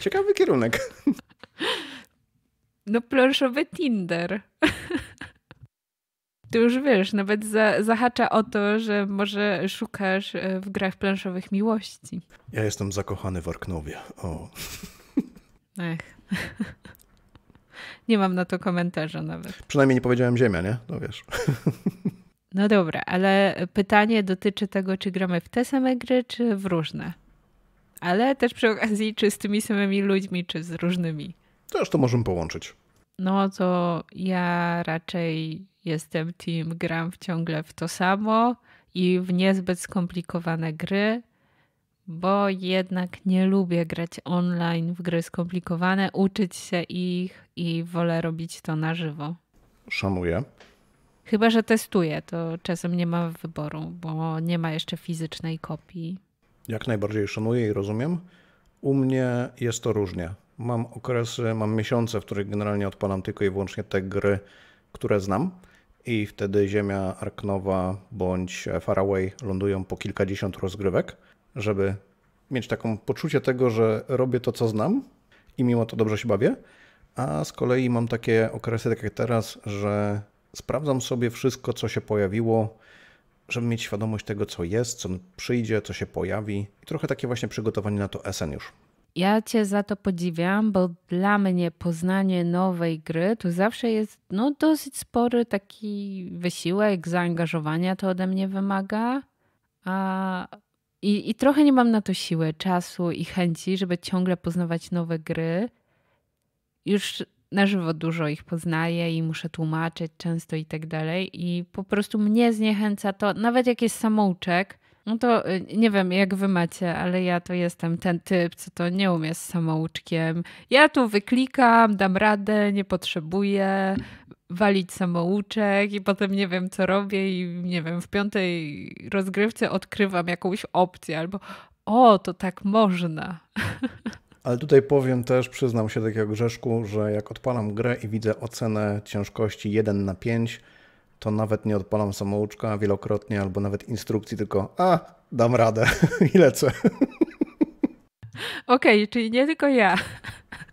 Ciekawy kierunek. No planszowy Tinder. Ty już wiesz, nawet za, zahacza o to, że może szukasz e, w grach planszowych miłości. Ja jestem zakochany w Arknowie. O. Ech. Nie mam na to komentarza nawet. Przynajmniej nie powiedziałem ziemia, nie? No wiesz. No dobra, ale pytanie dotyczy tego, czy gramy w te same gry, czy w różne. Ale też przy okazji, czy z tymi samymi ludźmi, czy z różnymi. Też to możemy połączyć. No to ja raczej jestem team, gram ciągle w to samo i w niezbyt skomplikowane gry, bo jednak nie lubię grać online w gry skomplikowane, uczyć się ich i wolę robić to na żywo. Szanuję. Chyba, że testuję, to czasem nie ma wyboru, bo nie ma jeszcze fizycznej kopii. Jak najbardziej szanuję i rozumiem. U mnie jest to różnie. Mam okresy, mam miesiące, w których generalnie odpalam tylko i wyłącznie te gry, które znam. I wtedy Ziemia Arknowa bądź Faraway lądują po kilkadziesiąt rozgrywek, żeby mieć taką poczucie tego, że robię to, co znam i mimo to dobrze się bawię. A z kolei mam takie okresy, tak jak teraz, że sprawdzam sobie wszystko, co się pojawiło, żeby mieć świadomość tego, co jest, co przyjdzie, co się pojawi. I trochę takie właśnie przygotowanie na to SN już. Ja Cię za to podziwiam, bo dla mnie poznanie nowej gry to zawsze jest no, dosyć spory taki wysiłek, zaangażowania to ode mnie wymaga. A, i, I trochę nie mam na to siły, czasu i chęci, żeby ciągle poznawać nowe gry. Już na żywo dużo ich poznaję i muszę tłumaczyć często i tak dalej. I po prostu mnie zniechęca to, nawet jak jest samouczek, no to y, nie wiem, jak wy macie, ale ja to jestem ten typ, co to nie umie z samouczkiem. Ja tu wyklikam, dam radę, nie potrzebuję walić samouczek i potem nie wiem, co robię i nie wiem, w piątej rozgrywce odkrywam jakąś opcję albo o, to tak można. Ale tutaj powiem też, przyznam się tak jak grzeszku, że jak odpalam grę i widzę ocenę ciężkości 1 na 5, to nawet nie odpalam samouczka wielokrotnie albo nawet instrukcji, tylko a, dam radę i lecę. Okej, okay, czyli nie tylko ja.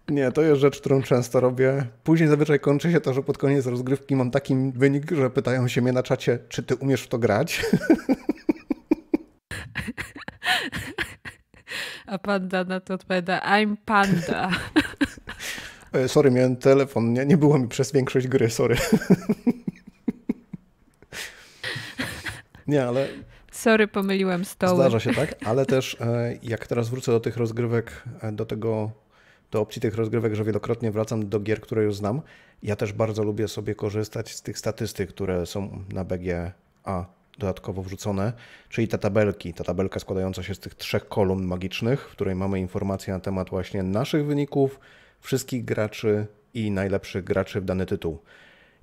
Nie, to jest rzecz, którą często robię. Później zazwyczaj kończy się to, że pod koniec rozgrywki mam taki wynik, że pytają się mnie na czacie, czy ty umiesz w to grać. A panda na to odpowiada, I'm panda. E, sorry, miałem telefon, nie, nie było mi przez większość gry, sorry. nie, ale... Sorry, pomyliłem stoły. Zdarza się tak, ale też e, jak teraz wrócę do tych rozgrywek, e, do tego do opcji tych rozgrywek, że wielokrotnie wracam do gier, które już znam. Ja też bardzo lubię sobie korzystać z tych statystyk, które są na BGA dodatkowo wrzucone, czyli te tabelki. Ta tabelka składająca się z tych trzech kolumn magicznych, w której mamy informacje na temat właśnie naszych wyników, wszystkich graczy i najlepszych graczy w dany tytuł.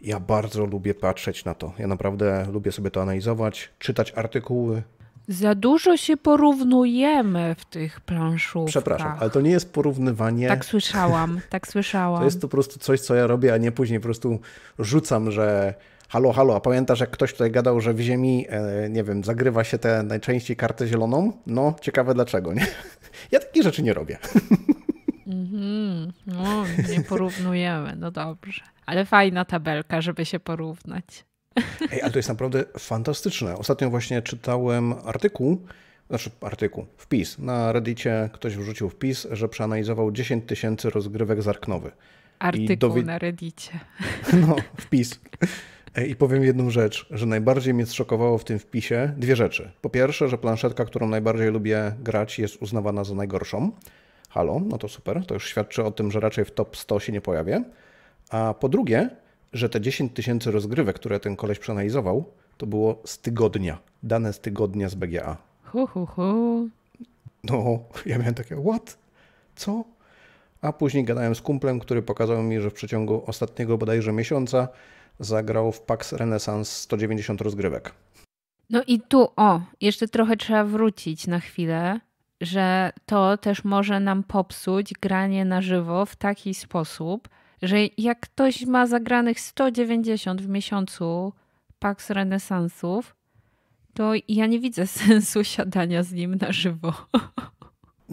Ja bardzo lubię patrzeć na to. Ja naprawdę lubię sobie to analizować, czytać artykuły, za dużo się porównujemy w tych planszówkach. Przepraszam, ale to nie jest porównywanie. Tak słyszałam, tak słyszałam. To jest to po prostu coś, co ja robię, a nie później po prostu rzucam, że halo, halo, a pamiętasz jak ktoś tutaj gadał, że w Ziemi, e, nie wiem, zagrywa się te najczęściej kartę zieloną? No, ciekawe dlaczego, nie? Ja takich rzeczy nie robię. Mhm, no, nie porównujemy, no dobrze. Ale fajna tabelka, żeby się porównać. Ej, ale to jest naprawdę fantastyczne. Ostatnio właśnie czytałem artykuł, znaczy artykuł, wpis. Na Reddicie ktoś wrzucił wpis, że przeanalizował 10 tysięcy rozgrywek zarknowy. Artykuł dowi- na Reddicie. No, wpis. E, I powiem jedną rzecz, że najbardziej mnie zszokowało w tym wpisie dwie rzeczy. Po pierwsze, że planszetka, którą najbardziej lubię grać, jest uznawana za najgorszą. Halo, no to super, to już świadczy o tym, że raczej w top 100 się nie pojawię. A po drugie, że te 10 tysięcy rozgrywek, które ten koleś przeanalizował, to było z tygodnia. Dane z tygodnia z BGA. Hu, hu, hu. No, ja miałem takie, what? Co? A później gadałem z kumplem, który pokazał mi, że w przeciągu ostatniego bodajże miesiąca zagrał w PAX Renaissance 190 rozgrywek. No i tu, o, jeszcze trochę trzeba wrócić na chwilę, że to też może nam popsuć granie na żywo w taki sposób, że jak ktoś ma zagranych 190 w miesiącu PAX Renesansów, to ja nie widzę sensu siadania z nim na żywo.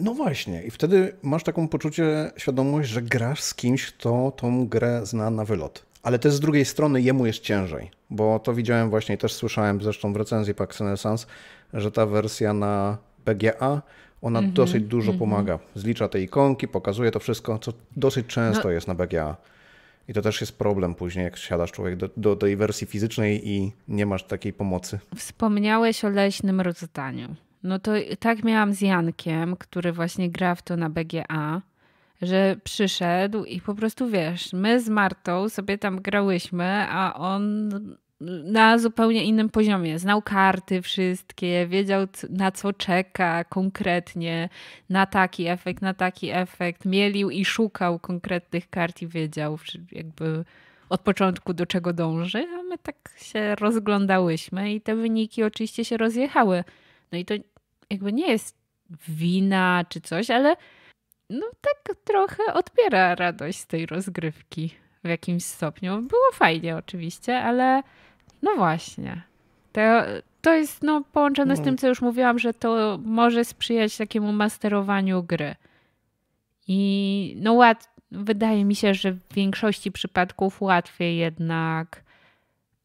No właśnie, i wtedy masz taką poczucie, świadomość, że grasz z kimś, kto tą grę zna na wylot. Ale też z drugiej strony jemu jest ciężej, bo to widziałem właśnie, też słyszałem zresztą w recenzji Pax Renaissance, że ta wersja na BGA ona mm -hmm, dosyć dużo mm -hmm. pomaga. Zlicza te ikonki, pokazuje to wszystko, co dosyć często no. jest na BGA. I to też jest problem później, jak siadasz człowiek do, do tej wersji fizycznej i nie masz takiej pomocy. Wspomniałeś o leśnym rozdaniu. No to tak miałam z Jankiem, który właśnie gra w to na BGA że przyszedł i po prostu wiesz, my z Martą sobie tam grałyśmy, a on na zupełnie innym poziomie. Znał karty wszystkie, wiedział na co czeka konkretnie, na taki efekt, na taki efekt. Mielił i szukał konkretnych kart i wiedział jakby od początku do czego dąży, a my tak się rozglądałyśmy i te wyniki oczywiście się rozjechały. No i to jakby nie jest wina czy coś, ale no tak trochę odbiera radość z tej rozgrywki w jakimś stopniu. Było fajnie oczywiście, ale no właśnie. To, to jest no, połączone z tym, no. co już mówiłam, że to może sprzyjać takiemu masterowaniu gry. I no łat, wydaje mi się, że w większości przypadków łatwiej jednak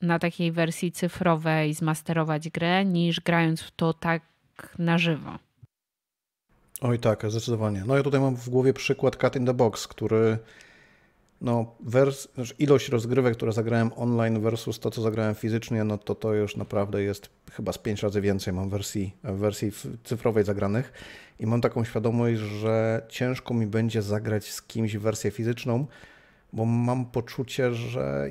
na takiej wersji cyfrowej zmasterować grę, niż grając w to tak na żywo. Oj tak, zdecydowanie. No ja tutaj mam w głowie przykład Cut in the Box, który no, wers, znaczy ilość rozgrywek, które zagrałem online versus to, co zagrałem fizycznie, no to to już naprawdę jest chyba z pięć razy więcej mam wersji, wersji cyfrowej zagranych i mam taką świadomość, że ciężko mi będzie zagrać z kimś wersję fizyczną, bo mam poczucie, że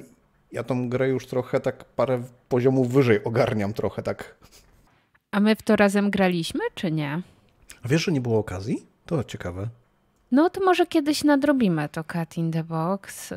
ja tą grę już trochę tak parę poziomów wyżej ogarniam trochę tak. A my w to razem graliśmy, czy nie? Wiesz, że nie było okazji? To ciekawe. No to może kiedyś nadrobimy to Cat in the Box. Y,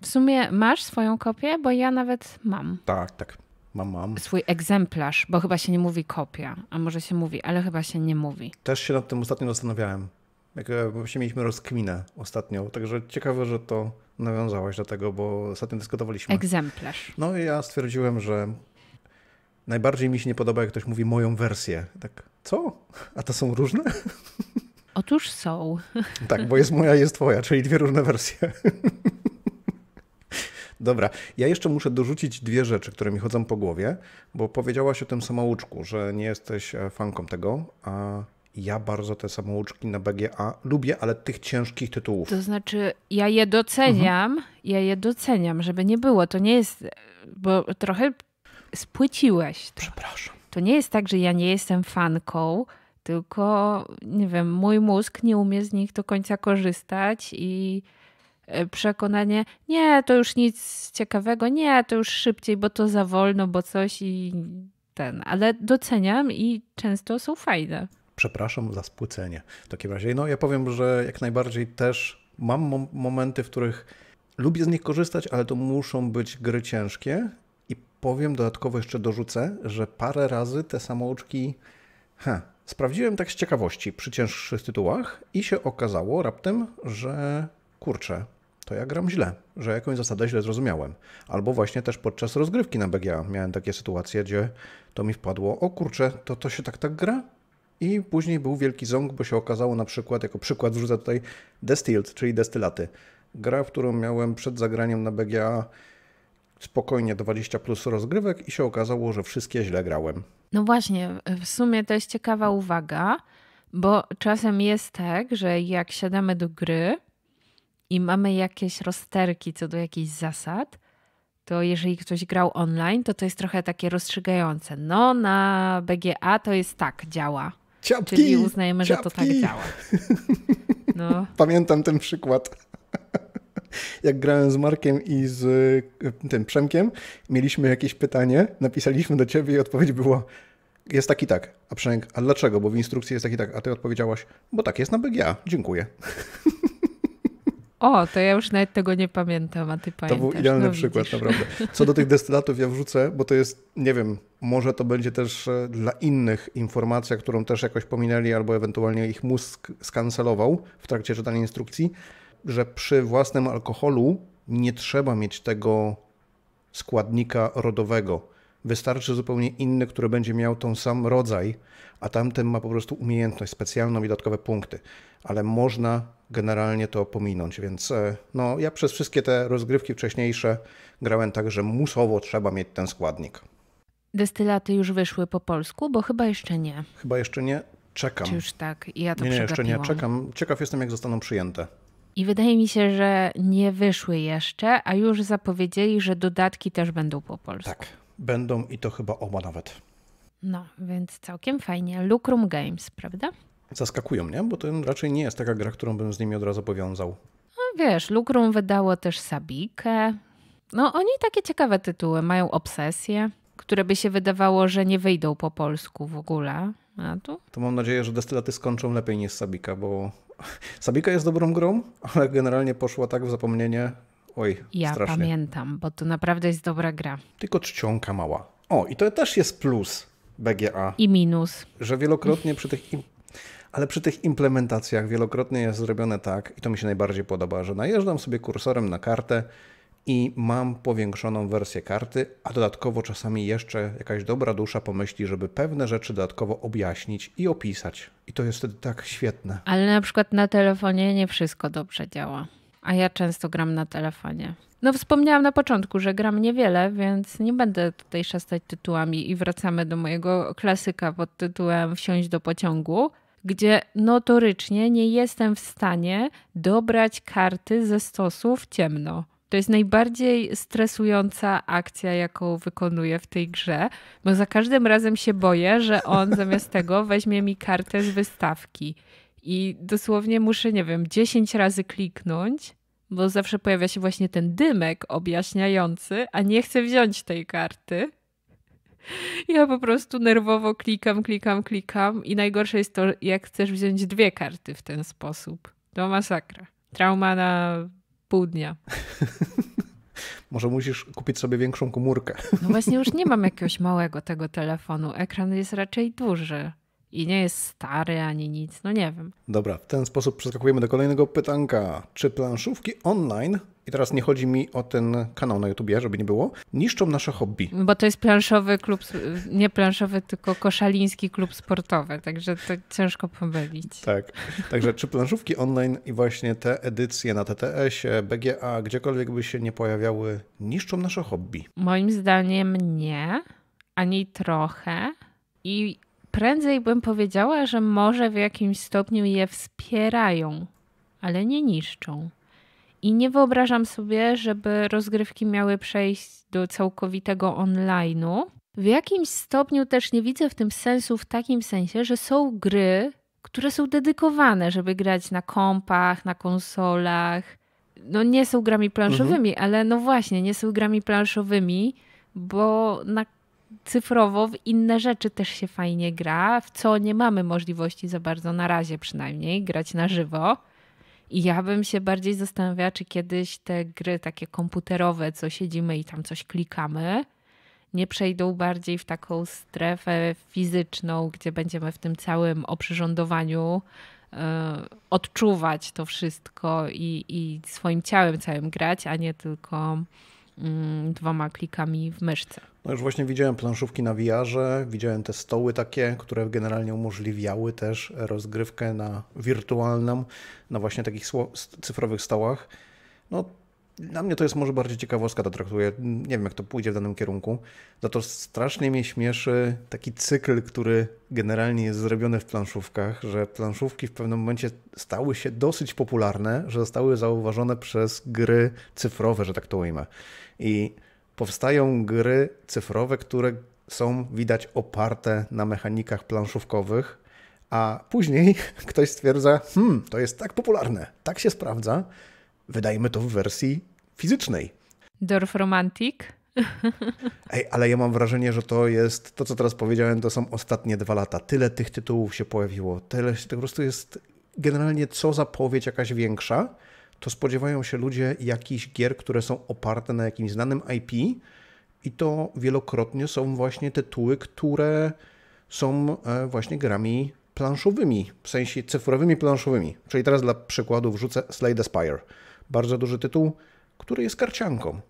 w sumie masz swoją kopię, bo ja nawet mam. Tak, tak. Mam, mam. Swój egzemplarz, bo chyba się nie mówi kopia, a może się mówi, ale chyba się nie mówi. Też się nad tym ostatnio zastanawiałem. Jak e, właśnie mieliśmy rozkminę ostatnio, także ciekawe, że to nawiązałaś do tego, bo ostatnio dyskutowaliśmy. Egzemplarz. No i ja stwierdziłem, że najbardziej mi się nie podoba, jak ktoś mówi moją wersję. Tak co? A to są różne? Otóż są. Tak, bo jest moja, jest twoja, czyli dwie różne wersje. Dobra, ja jeszcze muszę dorzucić dwie rzeczy, które mi chodzą po głowie, bo powiedziałaś o tym samouczku, że nie jesteś e, fanką tego, a ja bardzo te samouczki na BGA lubię, ale tych ciężkich tytułów. To znaczy, ja je doceniam, mhm. ja je doceniam, żeby nie było. To nie jest, e, bo trochę spłyciłeś. To. Przepraszam. To nie jest tak, że ja nie jestem fanką, tylko nie wiem, mój mózg nie umie z nich do końca korzystać i e, przekonanie, nie, to już nic ciekawego, nie, to już szybciej, bo to za wolno, bo coś i ten, ale doceniam i często są fajne. Przepraszam za spłycenie. W takim razie, no ja powiem, że jak najbardziej też mam mom- momenty, w których lubię z nich korzystać, ale to muszą być gry ciężkie powiem, dodatkowo jeszcze dorzucę, że parę razy te samouczki ha, sprawdziłem tak z ciekawości przy cięższych tytułach i się okazało raptem, że kurczę, to ja gram źle, że jakąś zasadę źle zrozumiałem. Albo właśnie też podczas rozgrywki na BGA miałem takie sytuacje, gdzie to mi wpadło, o kurczę, to to się tak tak gra? I później był wielki ząg, bo się okazało na przykład, jako przykład wrzucę tutaj Destilled, czyli destylaty. Gra, którą miałem przed zagraniem na BGA spokojnie 20 plus rozgrywek i się okazało, że wszystkie źle grałem. No właśnie, w sumie to jest ciekawa uwaga, bo czasem jest tak, że jak siadamy do gry i mamy jakieś rozterki co do jakichś zasad, to jeżeli ktoś grał online, to to jest trochę takie rozstrzygające. No na BGA to jest tak, działa. Ciapki, Czyli uznajemy, ciapki. że to tak działa. No. Pamiętam ten przykład jak grałem z Markiem i z e, tym Przemkiem, mieliśmy jakieś pytanie, napisaliśmy do ciebie i odpowiedź była jest taki tak. A Przemek, a dlaczego? Bo w instrukcji jest taki tak. A ty odpowiedziałaś, bo tak jest na BGA. Dziękuję. O, to ja już nawet tego nie pamiętam, a ty pamiętasz. To był idealny no, przykład, widzisz. naprawdę. Co do tych destylatów ja wrzucę, bo to jest, nie wiem, może to będzie też e, dla innych informacja, którą też jakoś pominęli, albo ewentualnie ich mózg skancelował w trakcie czytania instrukcji że przy własnym alkoholu nie trzeba mieć tego składnika rodowego. Wystarczy zupełnie inny, który będzie miał ten sam rodzaj, a tamten ma po prostu umiejętność specjalną i dodatkowe punkty. Ale można generalnie to pominąć, więc e, no, ja przez wszystkie te rozgrywki wcześniejsze grałem tak, że musowo trzeba mieć ten składnik. Destylaty już wyszły po polsku, bo chyba jeszcze nie. Chyba jeszcze nie. Czekam. Czy już tak? Ja to nie, nie, jeszcze nie. Czekam. Ciekaw jestem, jak zostaną przyjęte. I wydaje mi się, że nie wyszły jeszcze, a już zapowiedzieli, że dodatki też będą po polsku. Tak, będą i to chyba oba nawet. No, więc całkiem fajnie. Lucrum Games, prawda? Zaskakują mnie, bo to raczej nie jest taka gra, którą bym z nimi od razu powiązał. No wiesz, Lucrum wydało też Sabikę. No, oni takie ciekawe tytuły mają obsesję, które by się wydawało, że nie wyjdą po polsku w ogóle. A tu? To mam nadzieję, że destylaty skończą lepiej niż Sabika, bo Sabika jest dobrą grą, ale generalnie poszła tak w zapomnienie. Oj, ja strasznie. pamiętam, bo to naprawdę jest dobra gra. Tylko czcionka mała. O, i to też jest plus BGA. I minus. Że wielokrotnie przy tych. Ale przy tych implementacjach wielokrotnie jest zrobione tak, i to mi się najbardziej podoba, że najeżdżam sobie kursorem na kartę, i mam powiększoną wersję karty, a dodatkowo czasami jeszcze jakaś dobra dusza pomyśli, żeby pewne rzeczy dodatkowo objaśnić i opisać. I to jest wtedy tak świetne. Ale na przykład na telefonie nie wszystko dobrze działa, a ja często gram na telefonie. No wspomniałam na początku, że gram niewiele, więc nie będę tutaj szastać tytułami i wracamy do mojego klasyka pod tytułem Wsiąść do pociągu, gdzie notorycznie nie jestem w stanie dobrać karty ze stosów ciemno. To jest najbardziej stresująca akcja, jaką wykonuję w tej grze, bo za każdym razem się boję, że on zamiast tego weźmie mi kartę z wystawki. I dosłownie muszę, nie wiem, 10 razy kliknąć, bo zawsze pojawia się właśnie ten dymek objaśniający, a nie chcę wziąć tej karty. Ja po prostu nerwowo klikam, klikam, klikam i najgorsze jest to, jak chcesz wziąć dwie karty w ten sposób. To masakra. Trauma na pół dnia. Może musisz kupić sobie większą komórkę. No właśnie, już nie mam jakiegoś małego tego telefonu. Ekran jest raczej duży. I nie jest stary ani nic, no nie wiem. Dobra, w ten sposób przeskakujemy do kolejnego pytanka. Czy planszówki online i teraz nie chodzi mi o ten kanał na YouTubie, żeby nie było, niszczą nasze hobby. Bo to jest planszowy klub, nie planszowy, tylko koszaliński klub sportowy, także to ciężko pomylić. Tak, także czy planszówki online i właśnie te edycje na TTS-ie, BGA, gdziekolwiek by się nie pojawiały, niszczą nasze hobby? Moim zdaniem nie, ani trochę. I prędzej bym powiedziała, że może w jakimś stopniu je wspierają, ale nie niszczą. I nie wyobrażam sobie, żeby rozgrywki miały przejść do całkowitego online'u. W jakimś stopniu też nie widzę w tym sensu, w takim sensie, że są gry, które są dedykowane, żeby grać na kompach, na konsolach. No nie są grami planszowymi, mhm. ale no właśnie, nie są grami planszowymi, bo na cyfrowo w inne rzeczy też się fajnie gra, w co nie mamy możliwości za bardzo na razie przynajmniej grać na żywo. I ja bym się bardziej zastanawiała, czy kiedyś te gry takie komputerowe, co siedzimy i tam coś klikamy, nie przejdą bardziej w taką strefę fizyczną, gdzie będziemy w tym całym oprzyrządowaniu y, odczuwać to wszystko i, i swoim ciałem całym grać, a nie tylko y, dwoma klikami w myszce. No już właśnie widziałem planszówki na VR-ze, widziałem te stoły takie, które generalnie umożliwiały też rozgrywkę na wirtualną, na właśnie takich cyfrowych stołach. No dla mnie to jest może bardziej ciekawostka, to traktuję. Nie wiem, jak to pójdzie w danym kierunku. Za to strasznie mnie śmieszy taki cykl, który generalnie jest zrobiony w planszówkach, że planszówki w pewnym momencie stały się dosyć popularne, że zostały zauważone przez gry cyfrowe, że tak to ujmę. I powstają gry cyfrowe, które są widać oparte na mechanikach planszówkowych, a później ktoś stwierdza, hmm, to jest tak popularne, tak się sprawdza, wydajmy to w wersji fizycznej. Dorf Romantik. Ej, ale ja mam wrażenie, że to jest, to co teraz powiedziałem, to są ostatnie dwa lata. Tyle tych tytułów się pojawiło, tyle, to po prostu jest generalnie co zapowiedź jakaś większa, to spodziewają się ludzie jakichś gier, które są oparte na jakimś znanym IP i to wielokrotnie są właśnie tytuły, które są e, właśnie grami planszowymi, w sensie cyfrowymi planszowymi. Czyli teraz dla przykładu wrzucę Slay the Spire. Bardzo duży tytuł, który jest karcianką.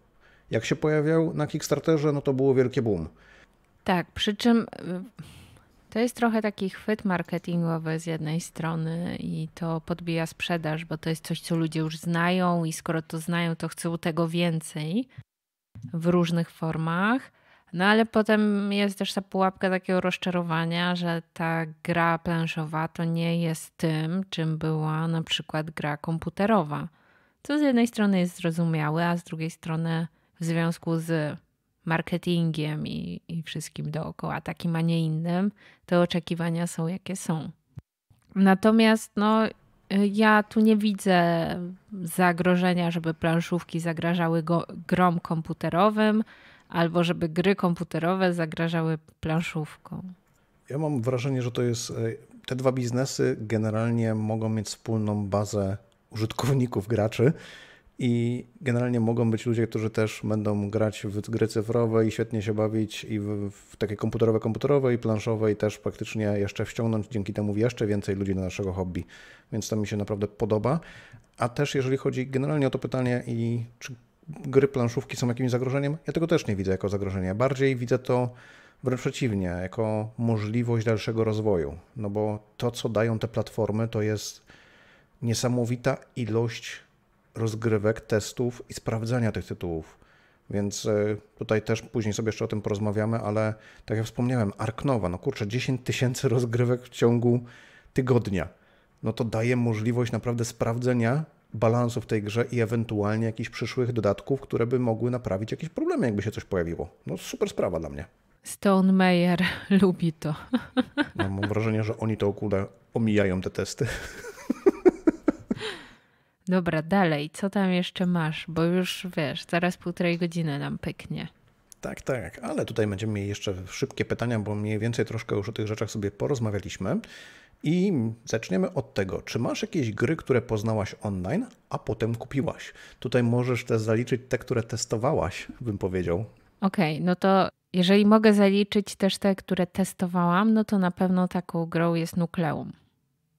Jak się pojawiał na Kickstarterze, no to było wielkie boom. Tak, przy czym to jest trochę taki chwyt marketingowy z jednej strony i to podbija sprzedaż, bo to jest coś, co ludzie już znają i skoro to znają, to chcą tego więcej w różnych formach. No ale potem jest też ta pułapka takiego rozczarowania, że ta gra planszowa to nie jest tym, czym była na przykład gra komputerowa. Co z jednej strony jest zrozumiałe, a z drugiej strony w związku z marketingiem i, i wszystkim dookoła, takim, a nie innym, te oczekiwania są jakie są. Natomiast no, y, ja tu nie widzę zagrożenia, żeby planszówki zagrażały go, grom komputerowym, albo żeby gry komputerowe zagrażały planszówką. Ja mam wrażenie, że to jest. E, te dwa biznesy generalnie mogą mieć wspólną bazę użytkowników, graczy, i generalnie mogą być ludzie, którzy też będą grać w gry cyfrowe i świetnie się bawić i w, w takie komputerowe, komputerowe i planszowe i też praktycznie jeszcze wciągnąć dzięki temu jeszcze więcej ludzi do naszego hobby. Więc to mi się naprawdę podoba. A też jeżeli chodzi generalnie o to pytanie i czy gry planszówki są jakimś zagrożeniem, ja tego też nie widzę jako zagrożenie. Bardziej widzę to wręcz przeciwnie, jako możliwość dalszego rozwoju. No bo to, co dają te platformy, to jest niesamowita ilość rozgrywek, testów i sprawdzania tych tytułów. Więc e, tutaj też później sobie jeszcze o tym porozmawiamy, ale tak jak wspomniałem, Arknowa, no kurczę, 10 tysięcy rozgrywek w ciągu tygodnia. No to daje możliwość naprawdę sprawdzenia balansu w tej grze i ewentualnie jakichś przyszłych dodatków, które by mogły naprawić jakieś problemy, jakby się coś pojawiło. No super sprawa dla mnie. Stone Meyer lubi to. No, mam wrażenie, że oni to okule omijają te testy. Dobra, dalej, co tam jeszcze masz? Bo już wiesz, zaraz półtorej godziny nam pyknie. Tak, tak, ale tutaj będziemy mieli jeszcze szybkie pytania, bo mniej więcej troszkę już o tych rzeczach sobie porozmawialiśmy. I zaczniemy od tego, czy masz jakieś gry, które poznałaś online, a potem kupiłaś? Tutaj możesz też zaliczyć te, które testowałaś, bym powiedział. Okej, okay, no to jeżeli mogę zaliczyć też te, które testowałam, no to na pewno taką grą jest Nukleum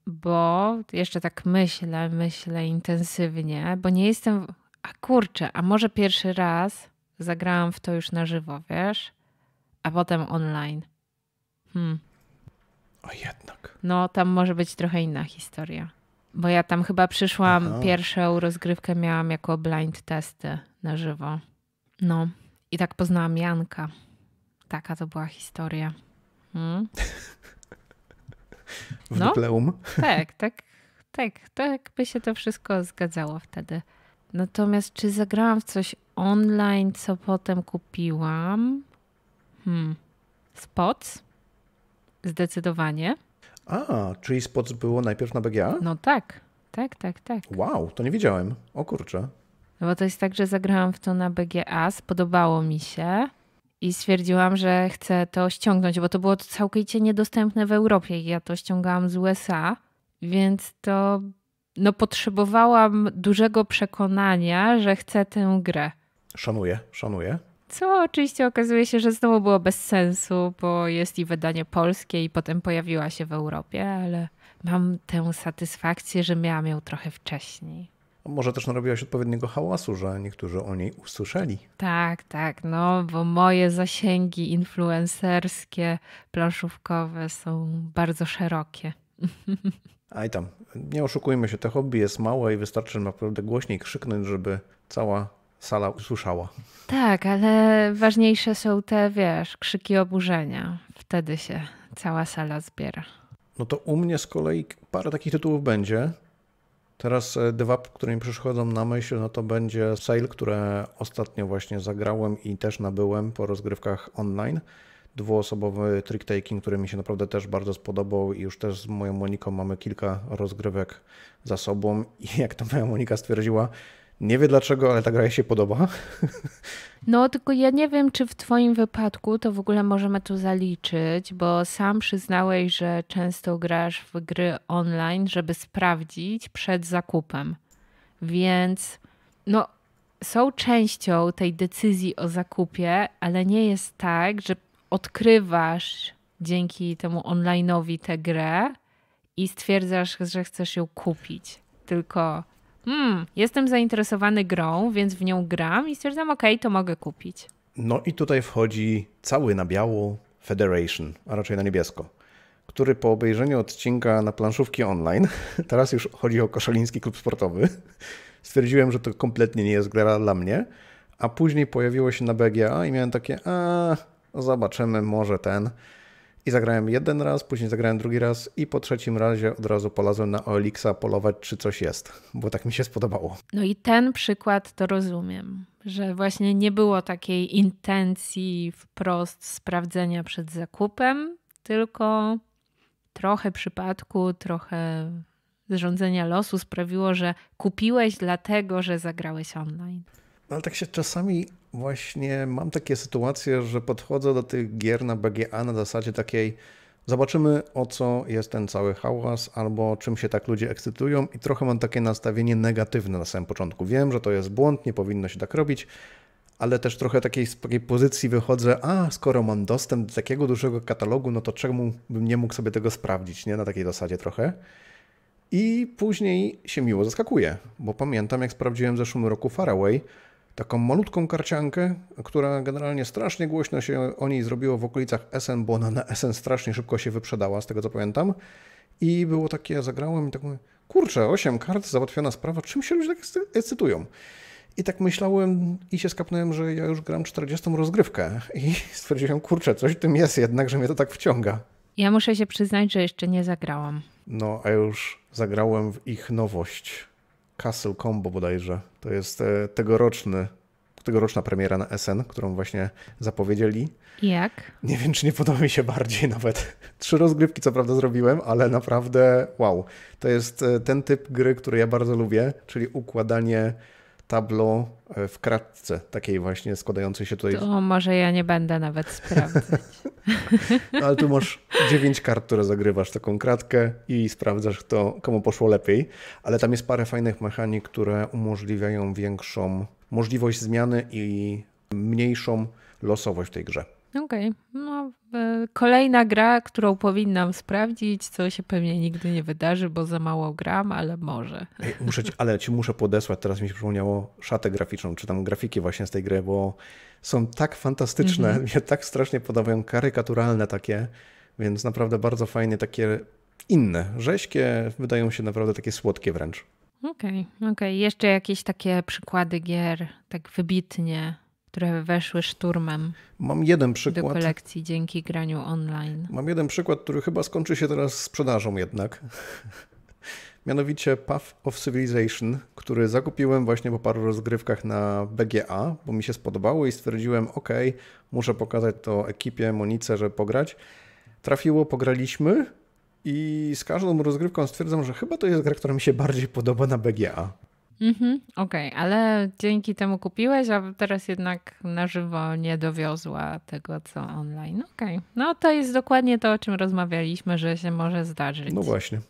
bo jeszcze tak myślę, myślę intensywnie, bo nie jestem. A kurczę, a może pierwszy raz zagrałam w to już na żywo, wiesz? A potem online. Hmm. O jednak. No, tam może być trochę inna historia. Bo ja tam chyba przyszłam, Aha. pierwszą rozgrywkę miałam jako blind testy na żywo. No, i tak poznałam Janka. Taka to była historia. Hmm? w no, nukleum. Tak, tak, tak, tak by się to wszystko zgadzało wtedy. Natomiast czy zagrałam w coś online, co potem kupiłam? Hmm. Spots? Zdecydowanie. A, czyli Spots było najpierw na BGA? No tak, tak, tak, tak. Wow, to nie wiedziałem. O kurczę. No bo to jest tak, że zagrałam w to na BGA, spodobało mi się i stwierdziłam, że chcę to ściągnąć, bo to było całkowicie niedostępne w Europie i ja to ściągałam z USA, więc to no, potrzebowałam dużego przekonania, że chcę tę grę. Szanuję, szanuję. Co oczywiście okazuje się, że znowu było bez sensu, bo jest i wydanie polskie, i potem pojawiła się w Europie, ale mam tę satysfakcję, że miałam ją trochę wcześniej może też narobiłaś odpowiedniego hałasu, że niektórzy o niej usłyszeli. Tak, tak, no bo moje zasięgi influencerskie, planszówkowe są bardzo szerokie. A i tam, nie oszukujmy się, te hobby jest małe i wystarczy naprawdę głośniej krzyknąć, żeby cała sala usłyszała. Tak, ale ważniejsze są te, wiesz, krzyki oburzenia. Wtedy się cała sala zbiera. No to u mnie z kolei parę takich tytułów będzie. Teraz e, dwa, które mi przychodzą na myśl, no to będzie Sail, które ostatnio właśnie zagrałem i też nabyłem po rozgrywkach online. Dwuosobowy trick-taking, który mi się naprawdę też bardzo spodobał i już też z moją Moniką mamy kilka rozgrywek za sobą i jak to moja Monika stwierdziła, nie wie dlaczego, ale ta gra jej się podoba. No, tylko ja nie wiem, czy w Twoim wypadku to w ogóle możemy tu zaliczyć, bo sam przyznałeś, że często grasz w gry online, żeby sprawdzić przed zakupem. Więc no, są częścią tej decyzji o zakupie, ale nie jest tak, że odkrywasz dzięki temu online'owi tę grę i stwierdzasz, że chcesz ją kupić. Tylko hmm, jestem zainteresowany grą, więc w nią gram i stwierdzam, okej, okay, to mogę kupić. No i tutaj wchodzi cały na biało Federation, a raczej na niebiesko, który po obejrzeniu odcinka na planszówki online, teraz już chodzi o Koszaliński Klub Sportowy, stwierdziłem, że to kompletnie nie jest gra dla mnie, a później pojawiło się na BGA i miałem takie, a zobaczymy, może ten. I zagrałem jeden raz, później zagrałem drugi raz i po trzecim razie od razu polazłem na Oelixa polować, czy coś jest, bo tak mi się spodobało. No i ten przykład to rozumiem, że właśnie nie było takiej intencji wprost sprawdzenia przed zakupem, tylko trochę przypadku, trochę zrządzenia losu sprawiło, że kupiłeś dlatego, że zagrałeś online. No ale tak się czasami właśnie mam takie sytuacje, że podchodzę do tych gier na BGA na zasadzie takiej zobaczymy o co jest ten cały hałas albo czym się tak ludzie ekscytują i trochę mam takie nastawienie negatywne na samym początku. Wiem, że to jest błąd, nie powinno się tak robić, ale też trochę takiej, z takiej pozycji wychodzę, a skoro mam dostęp do takiego dużego katalogu, no to czemu bym nie mógł sobie tego sprawdzić, nie? Na takiej zasadzie trochę. I później się miło zaskakuje, bo pamiętam jak sprawdziłem w zeszłym roku Faraway, taką malutką karciankę, która generalnie strasznie głośno się o niej zrobiło w okolicach SN, bo ona na SN strasznie szybko się wyprzedała, z tego co pamiętam. I było takie, ja zagrałem i tak mówię, kurczę, 8 kart, załatwiona sprawa, czym się ludzie tak ekscytują? I tak myślałem i się skapnąłem, że ja już gram 40 rozgrywkę i stwierdziłem, kurczę, coś w tym jest jednak, że mnie to tak wciąga. Ja muszę się przyznać, że jeszcze nie zagrałam. No, a już zagrałem w ich nowość. Castle Combo bodajże. To jest e, tegoroczny, tegoroczna premiera na SN, którą właśnie zapowiedzieli. Jak? Nie wiem, czy nie podoba mi się bardziej nawet. Trzy rozgrywki co prawda zrobiłem, ale naprawdę wow. To jest e, ten typ gry, który ja bardzo lubię, czyli układanie Tableau w kratce, takiej właśnie składającej się tutaj. To może ja nie będę nawet sprawdzać. no, ale tu masz dziewięć kart, które zagrywasz taką kratkę i sprawdzasz, kto, komu poszło lepiej. Ale tam jest parę fajnych mechanik, które umożliwiają większą możliwość zmiany i mniejszą losowość w tej grze. Okej. Okay. No, e, kolejna gra, którą powinnam sprawdzić, co się pewnie nigdy nie wydarzy, bo za mało gram, ale może. Ej, muszę ci, ale ci muszę podesłać, teraz mi się przypomniało szatę graficzną, czy tam grafiki właśnie z tej gry, bo są tak fantastyczne, mm -hmm. mnie tak strasznie podobają, karykaturalne takie, więc naprawdę bardzo fajnie takie inne, rześkie, wydają się naprawdę takie słodkie wręcz. Okej, okay, okej. Okay. Jeszcze jakieś takie przykłady gier, tak wybitnie które weszły szturmem. Mam jeden przykład. Do kolekcji dzięki graniu online. Mam jeden przykład, który chyba skończy się teraz sprzedażą jednak. Mianowicie Path of Civilization, który zakupiłem właśnie po paru rozgrywkach na BGA, bo mi się spodobało i stwierdziłem, ok, muszę pokazać to ekipie, Monice, żeby pograć. Trafiło, pograliśmy i z każdą rozgrywką stwierdzam, że chyba to jest gra, która mi się bardziej podoba na BGA. Mhm, Okej, okay. ale dzięki temu kupiłeś, a teraz jednak na żywo nie dowiozła tego, co online. Okej, okay. no to jest dokładnie to, o czym rozmawialiśmy, że się może zdarzyć. No właśnie.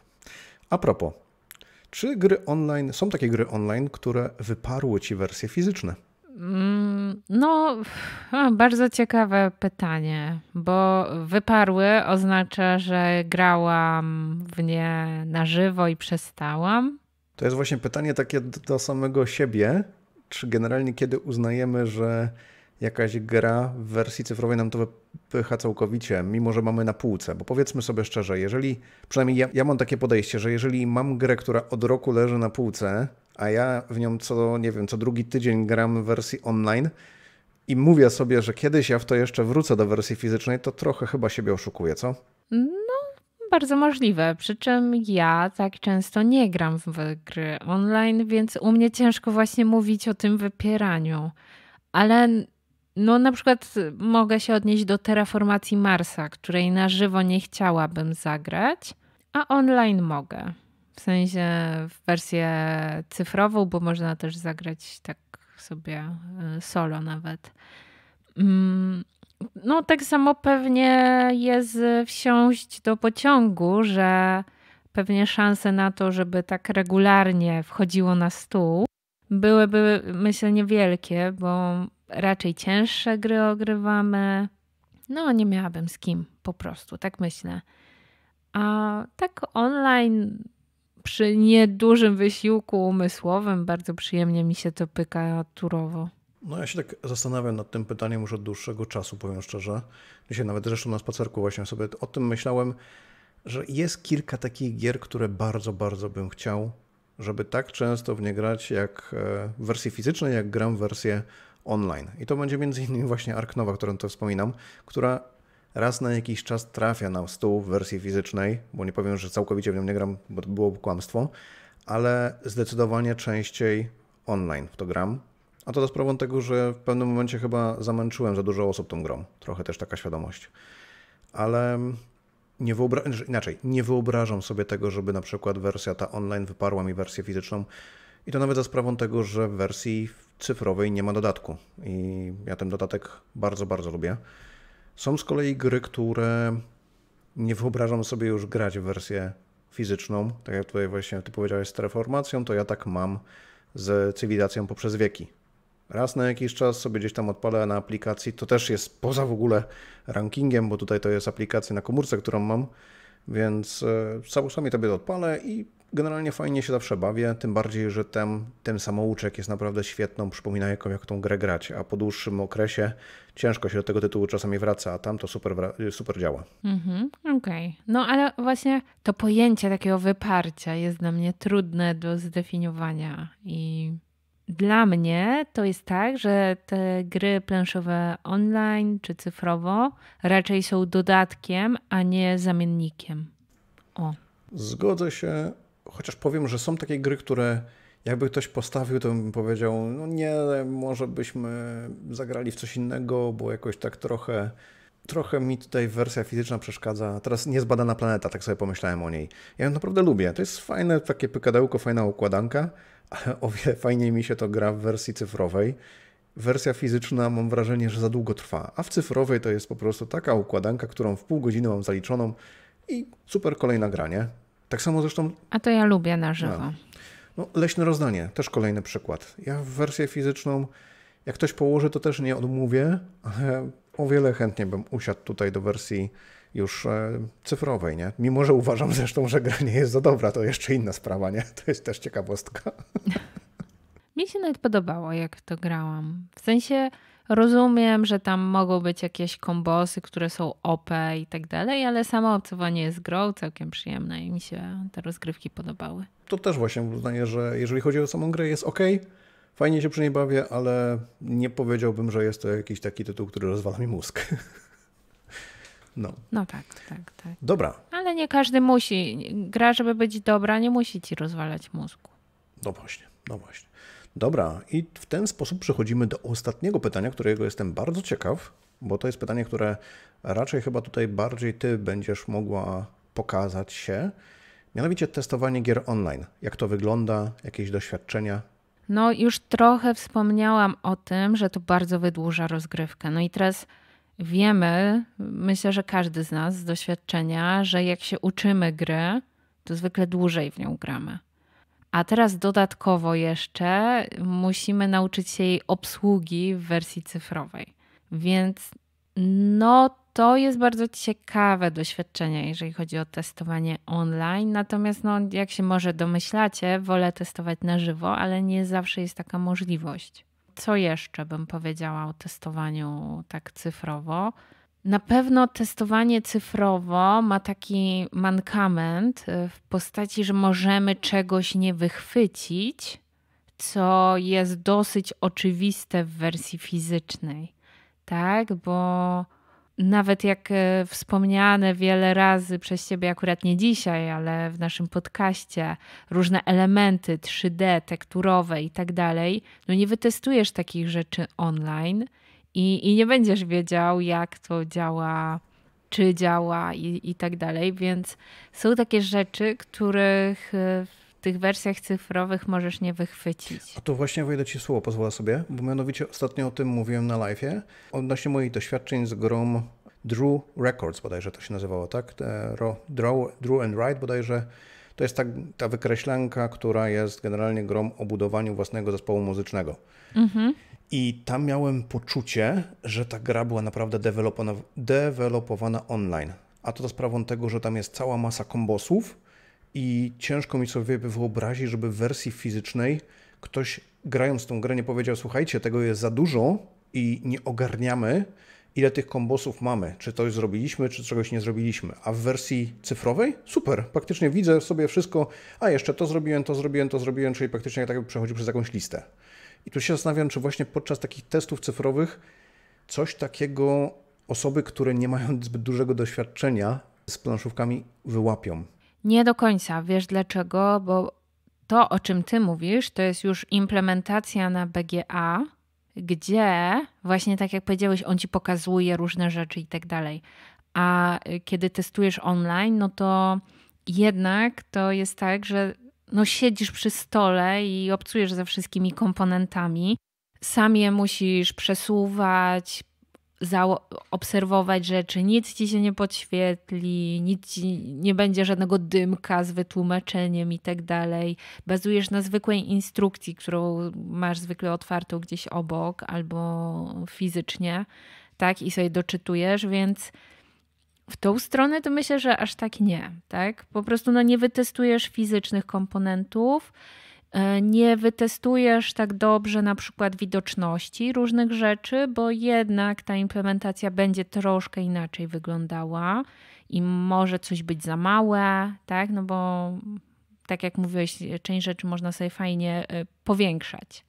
A propos, czy gry online, są takie gry online, które wyparły ci wersje fizyczne? Mm, no, bardzo ciekawe pytanie, bo wyparły oznacza, że grałam w nie na żywo i przestałam. To jest właśnie pytanie takie do samego siebie, czy generalnie kiedy uznajemy, że jakaś gra w wersji cyfrowej nam to wypycha całkowicie, mimo że mamy na półce. Bo powiedzmy sobie szczerze, jeżeli, przynajmniej ja, ja, mam takie podejście, że jeżeli mam grę, która od roku leży na półce, a ja w nią co, nie wiem, co drugi tydzień gram w wersji online i mówię sobie, że kiedyś ja w to jeszcze wrócę do wersji fizycznej, to trochę chyba siebie oszukuję, co? Mm bardzo możliwe, przy czym ja tak często nie gram w gry online, więc u mnie ciężko właśnie mówić o tym wypieraniu. Ale no na przykład mogę się odnieść do terraformacji Marsa, której na żywo nie chciałabym zagrać, a online mogę. W sensie w wersję cyfrową, bo można też zagrać tak sobie y, solo nawet. Mm, no, tak samo pewnie jest wsiąść do pociągu, że pewnie szanse na to, żeby tak regularnie wchodziło na stół, byłyby, myślę, niewielkie, bo raczej cięższe gry ogrywamy. No, nie miałabym z kim po prostu, tak myślę. A tak online przy niedużym wysiłku umysłowym bardzo przyjemnie mi się to pyka turowo. No ja się tak zastanawiam nad tym pytaniem już od dłuższego czasu, powiem szczerze. Dzisiaj nawet zresztą na spacerku właśnie sobie o tym myślałem, że jest kilka takich gier, które bardzo, bardzo bym chciał, żeby tak często w nie grać jak e, w wersji fizycznej, jak gram w wersję online. I to będzie między innymi właśnie Ark Nowa, którą to wspominam, która raz na jakiś czas trafia na stół w wersji fizycznej, bo nie powiem, że całkowicie w nią nie gram, bo to byłoby kłamstwo, ale zdecydowanie częściej online w to gram. A to za sprawą tego, że w pewnym momencie chyba zamęczyłem za dużo osób tą grą. Trochę też taka świadomość. Ale nie wyobrażam, znaczy inaczej, nie wyobrażam sobie tego, żeby na przykład wersja ta online wyparła mi wersję fizyczną. I to nawet za sprawą tego, że w wersji cyfrowej nie ma dodatku. I ja ten dodatek bardzo, bardzo lubię. Są z kolei gry, które nie wyobrażam sobie już grać w wersję fizyczną. Tak jak tutaj właśnie ty powiedziałeś z Reformacją, to ja tak mam z cywilizacją poprzez wieki. Raz na jakiś czas sobie gdzieś tam odpalę na aplikacji. To też jest poza w ogóle rankingiem, bo tutaj to jest aplikacja na komórce, którą mam. Więc e, cały sami tobie odpalę i generalnie fajnie się zawsze bawię. Tym bardziej, że ten, ten samouczek jest naprawdę świetną przypominajką, jak tą grę grać. A po dłuższym okresie ciężko się do tego tytułu czasami wraca, a tam to super, super działa. Mhm, okej. Okay. No ale właśnie to pojęcie takiego wyparcia jest dla mnie trudne do zdefiniowania i dla mnie to jest tak, że te gry planszowe online czy cyfrowo raczej są dodatkiem, a nie zamiennikiem. O. Zgodzę się, chociaż powiem, że są takie gry, które jakby ktoś postawił, to bym powiedział, no nie, może byśmy zagrali w coś innego, bo jakoś tak trochę trochę mi tutaj wersja fizyczna przeszkadza. Teraz niezbadana planeta, tak sobie pomyślałem o niej. Ja ją naprawdę lubię. To jest fajne takie pykadełko, fajna układanka o wiele fajniej mi się to gra w wersji cyfrowej. Wersja fizyczna mam wrażenie, że za długo trwa, a w cyfrowej to jest po prostu taka układanka, którą w pół godziny mam zaliczoną i super kolejne granie. Tak samo zresztą. A to ja lubię na żywo. No. no, leśne rozdanie, też kolejny przykład. Ja w wersję fizyczną, jak ktoś położy, to też nie odmówię, ale o wiele chętniej bym usiadł tutaj do wersji już e, cyfrowej, nie? Mimo, że uważam zresztą, że gra nie jest za dobra, to jeszcze inna sprawa, nie? To jest też ciekawostka. Mi się nawet podobało, jak to grałam. W sensie rozumiem, że tam mogą być jakieś kombosy, które są OP i tak dalej, ale samo obcowanie z grą całkiem przyjemne i mi się te rozgrywki podobały. To też właśnie uznaję, że jeżeli chodzi o samą grę, jest ok. Fajnie się przy niej bawię, ale nie powiedziałbym, że jest to jakiś taki tytuł, który rozwala mi mózg. No, no tak, tak, tak. Dobra. Ale nie każdy musi. Gra, żeby być dobra, nie musi ci rozwalać mózgu. No właśnie, no właśnie. Dobra, i w ten sposób przechodzimy do ostatniego pytania, którego jestem bardzo ciekaw, bo to jest pytanie, które raczej chyba tutaj bardziej ty będziesz mogła pokazać się. Mianowicie testowanie gier online. Jak to wygląda, jakieś doświadczenia? No, już trochę wspomniałam o tym, że to bardzo wydłuża rozgrywkę. No i teraz wiemy, myślę, że każdy z nas z doświadczenia, że jak się uczymy gry, to zwykle dłużej w nią gramy. A teraz dodatkowo jeszcze musimy nauczyć się jej obsługi w wersji cyfrowej. Więc no to jest bardzo ciekawe doświadczenie, jeżeli chodzi o testowanie online. Natomiast, no, jak się może domyślacie, wolę testować na żywo, ale nie zawsze jest taka możliwość co jeszcze bym powiedziała o testowaniu tak cyfrowo? Na pewno testowanie cyfrowo ma taki mankament y, w postaci, że możemy czegoś nie wychwycić, co jest dosyć oczywiste w wersji fizycznej, tak? Bo nawet jak e, wspomniane wiele razy przez Ciebie, akurat nie dzisiaj, ale w naszym podcaście, różne elementy 3D, tekturowe i tak dalej, no nie wytestujesz takich rzeczy online i, i nie będziesz wiedział, jak to działa, czy działa i, i tak dalej. Więc są takie rzeczy, których e, tych wersjach cyfrowych możesz nie wychwycić. A to właśnie wejdę ci słowo, pozwolę sobie, bo mianowicie ostatnio o tym mówiłem na live'ie, odnośnie moich doświadczeń z grą Drew Records bodajże to się nazywało, tak? E, Draw, Drew and Write bodajże. To jest ta, ta wykreślanka, która jest generalnie grą o budowaniu własnego zespołu muzycznego. Mhm. I tam miałem poczucie, że ta gra była naprawdę dewelopowana, dewelopowana online. A to za sprawą tego, że tam jest cała masa kombosów, i ciężko mi sobie wyobrazić, żeby w wersji fizycznej ktoś grając tą grę nie powiedział, słuchajcie, tego jest za dużo i nie ogarniamy, ile tych kombosów mamy, czy coś zrobiliśmy, czy czegoś nie zrobiliśmy. A w wersji cyfrowej? Super, praktycznie widzę sobie wszystko, a jeszcze to zrobiłem, to zrobiłem, to zrobiłem, czyli praktycznie tak przechodzi przez jakąś listę. I tu się zastanawiam, czy właśnie podczas takich testów cyfrowych coś takiego osoby, które nie mają zbyt dużego doświadczenia z planszówkami wyłapią. Nie do końca. Wiesz dlaczego? Bo to, o czym ty mówisz, to jest już implementacja na BGA, gdzie właśnie tak jak powiedziałeś, on ci pokazuje różne rzeczy i tak dalej. A y, kiedy testujesz online, no to jednak to jest tak, że no siedzisz przy stole i obcujesz ze wszystkimi komponentami. Sam je musisz przesuwać, obserwować rzeczy, nic ci się nie podświetli, nic ci nie będzie żadnego dymka z wytłumaczeniem i tak dalej. Bazujesz na zwykłej instrukcji, którą masz zwykle otwartą gdzieś obok albo fizycznie, tak, i sobie doczytujesz, więc w tą stronę to myślę, że aż tak nie, tak? Po prostu no, nie wytestujesz fizycznych komponentów E, nie wytestujesz tak dobrze na przykład widoczności różnych rzeczy, bo jednak ta implementacja będzie troszkę inaczej wyglądała i może coś być za małe, tak? No bo tak jak mówiłeś, część rzeczy można sobie fajnie e, powiększać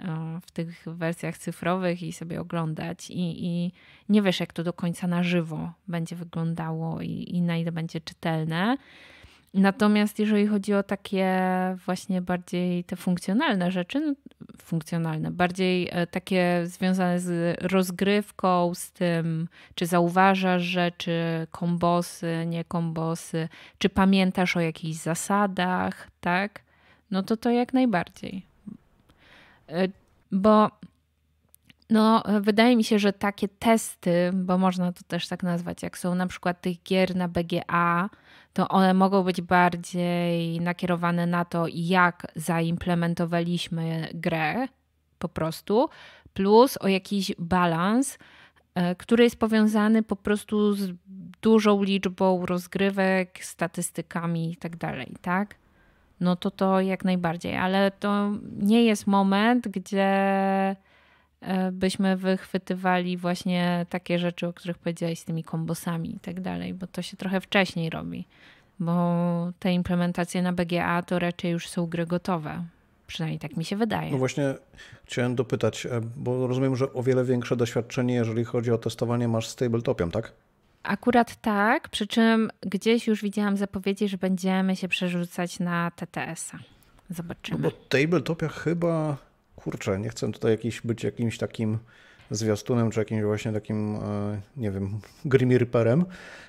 e, w tych wersjach cyfrowych i sobie oglądać i, i nie wiesz jak to do końca na żywo będzie wyglądało i, i na ile będzie czytelne. Natomiast jeżeli chodzi o takie właśnie bardziej te funkcjonalne rzeczy, no, funkcjonalne, bardziej e, takie związane z rozgrywką, z tym, czy zauważasz rzeczy, kombosy, nie kombosy, czy pamiętasz o jakichś zasadach, tak? No to to jak najbardziej. E, bo no, wydaje mi się, że takie testy, bo można to też tak nazwać, jak są na przykład tych gier na BGA, to one mogą być bardziej nakierowane na to, jak zaimplementowaliśmy grę po prostu, plus o jakiś balans, e, który jest powiązany po prostu z dużą liczbą rozgrywek, statystykami itd., tak, tak? No to to jak najbardziej, ale to nie jest moment, gdzie E, byśmy wychwytywali właśnie takie rzeczy, o których powiedziałeś, z tymi kombosami i tak dalej, bo to się trochę wcześniej robi, bo te implementacje na BGA to raczej już są gry gotowe. Przynajmniej tak mi się wydaje. No właśnie chciałem dopytać, e, bo rozumiem, że o wiele większe doświadczenie, jeżeli chodzi o testowanie, masz z tabletopiem, tak? Akurat tak, przy czym gdzieś już widziałam zapowiedzi, że będziemy się przerzucać na TTS-a. Zobaczymy. No bo tabletopia chyba kurczę, nie chcę tutaj jakiś, być jakimś takim zwiastunem, czy jakimś właśnie takim, e, nie wiem, grimirperem,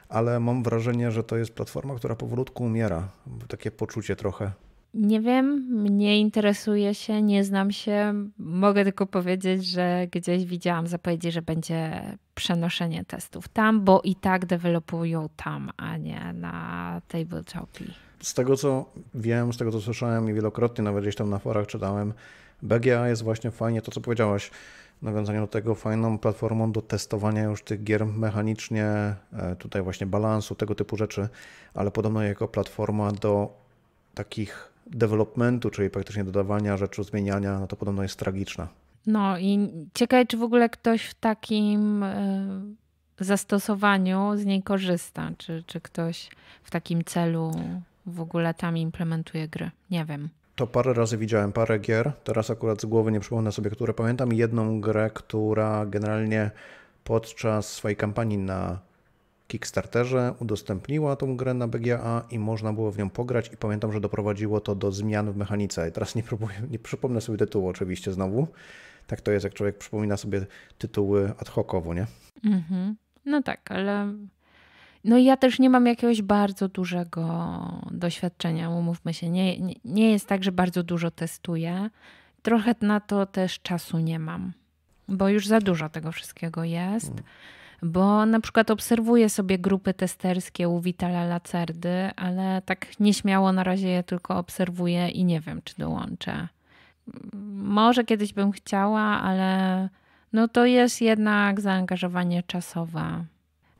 ale mam wrażenie, że to jest platforma, która powolutku umiera. Takie poczucie trochę. Nie wiem, nie interesuje się, nie znam się. Mogę tylko powiedzieć, że gdzieś widziałam zapowiedzi, że będzie przenoszenie testów tam, bo i tak dewelopują tam, a nie na tabletopie. Z tego co wiem, z tego co słyszałem i wielokrotnie nawet gdzieś tam na forach czytałem, BGA jest właśnie fajnie, to co powiedziałaś, nawiązanie do tego, fajną platformą do testowania już tych gier mechanicznie, e, tutaj właśnie balansu, tego typu rzeczy, ale podobno jako platforma do takich developmentu, czyli praktycznie dodawania rzeczy, zmieniania, no to podobno jest tragiczna. No i ciekawe, czy w ogóle ktoś w takim e, zastosowaniu z niej korzysta, czy, czy ktoś w takim celu w ogóle tam implementuje gry. Nie wiem to parę razy widziałem, parę gier. Teraz akurat z głowy nie przypomnę sobie, które pamiętam. Jedną grę, która generalnie podczas swojej kampanii na Kickstarterze udostępniła tą grę na BGA i można było w nią pograć i pamiętam, że doprowadziło to do zmian w mechanice. I teraz nie, próbuję, nie przypomnę sobie tytułu oczywiście znowu. Tak to jest, jak człowiek przypomina sobie tytuły ad hocowo, nie? Mhm. no tak, ale no i ja też nie mam jakiegoś bardzo dużego doświadczenia, umówmy się. Nie, nie, jest tak, że bardzo dużo testuję. Trochę na to też czasu nie mam, bo już za dużo tego wszystkiego jest. Mm. bo na przykład obserwuję sobie grupy testerskie u Witala Lacerdy, ale tak nieśmiało na razie je tylko obserwuję i nie wiem, czy dołączę. Może kiedyś bym chciała, ale no to jest jednak zaangażowanie czasowe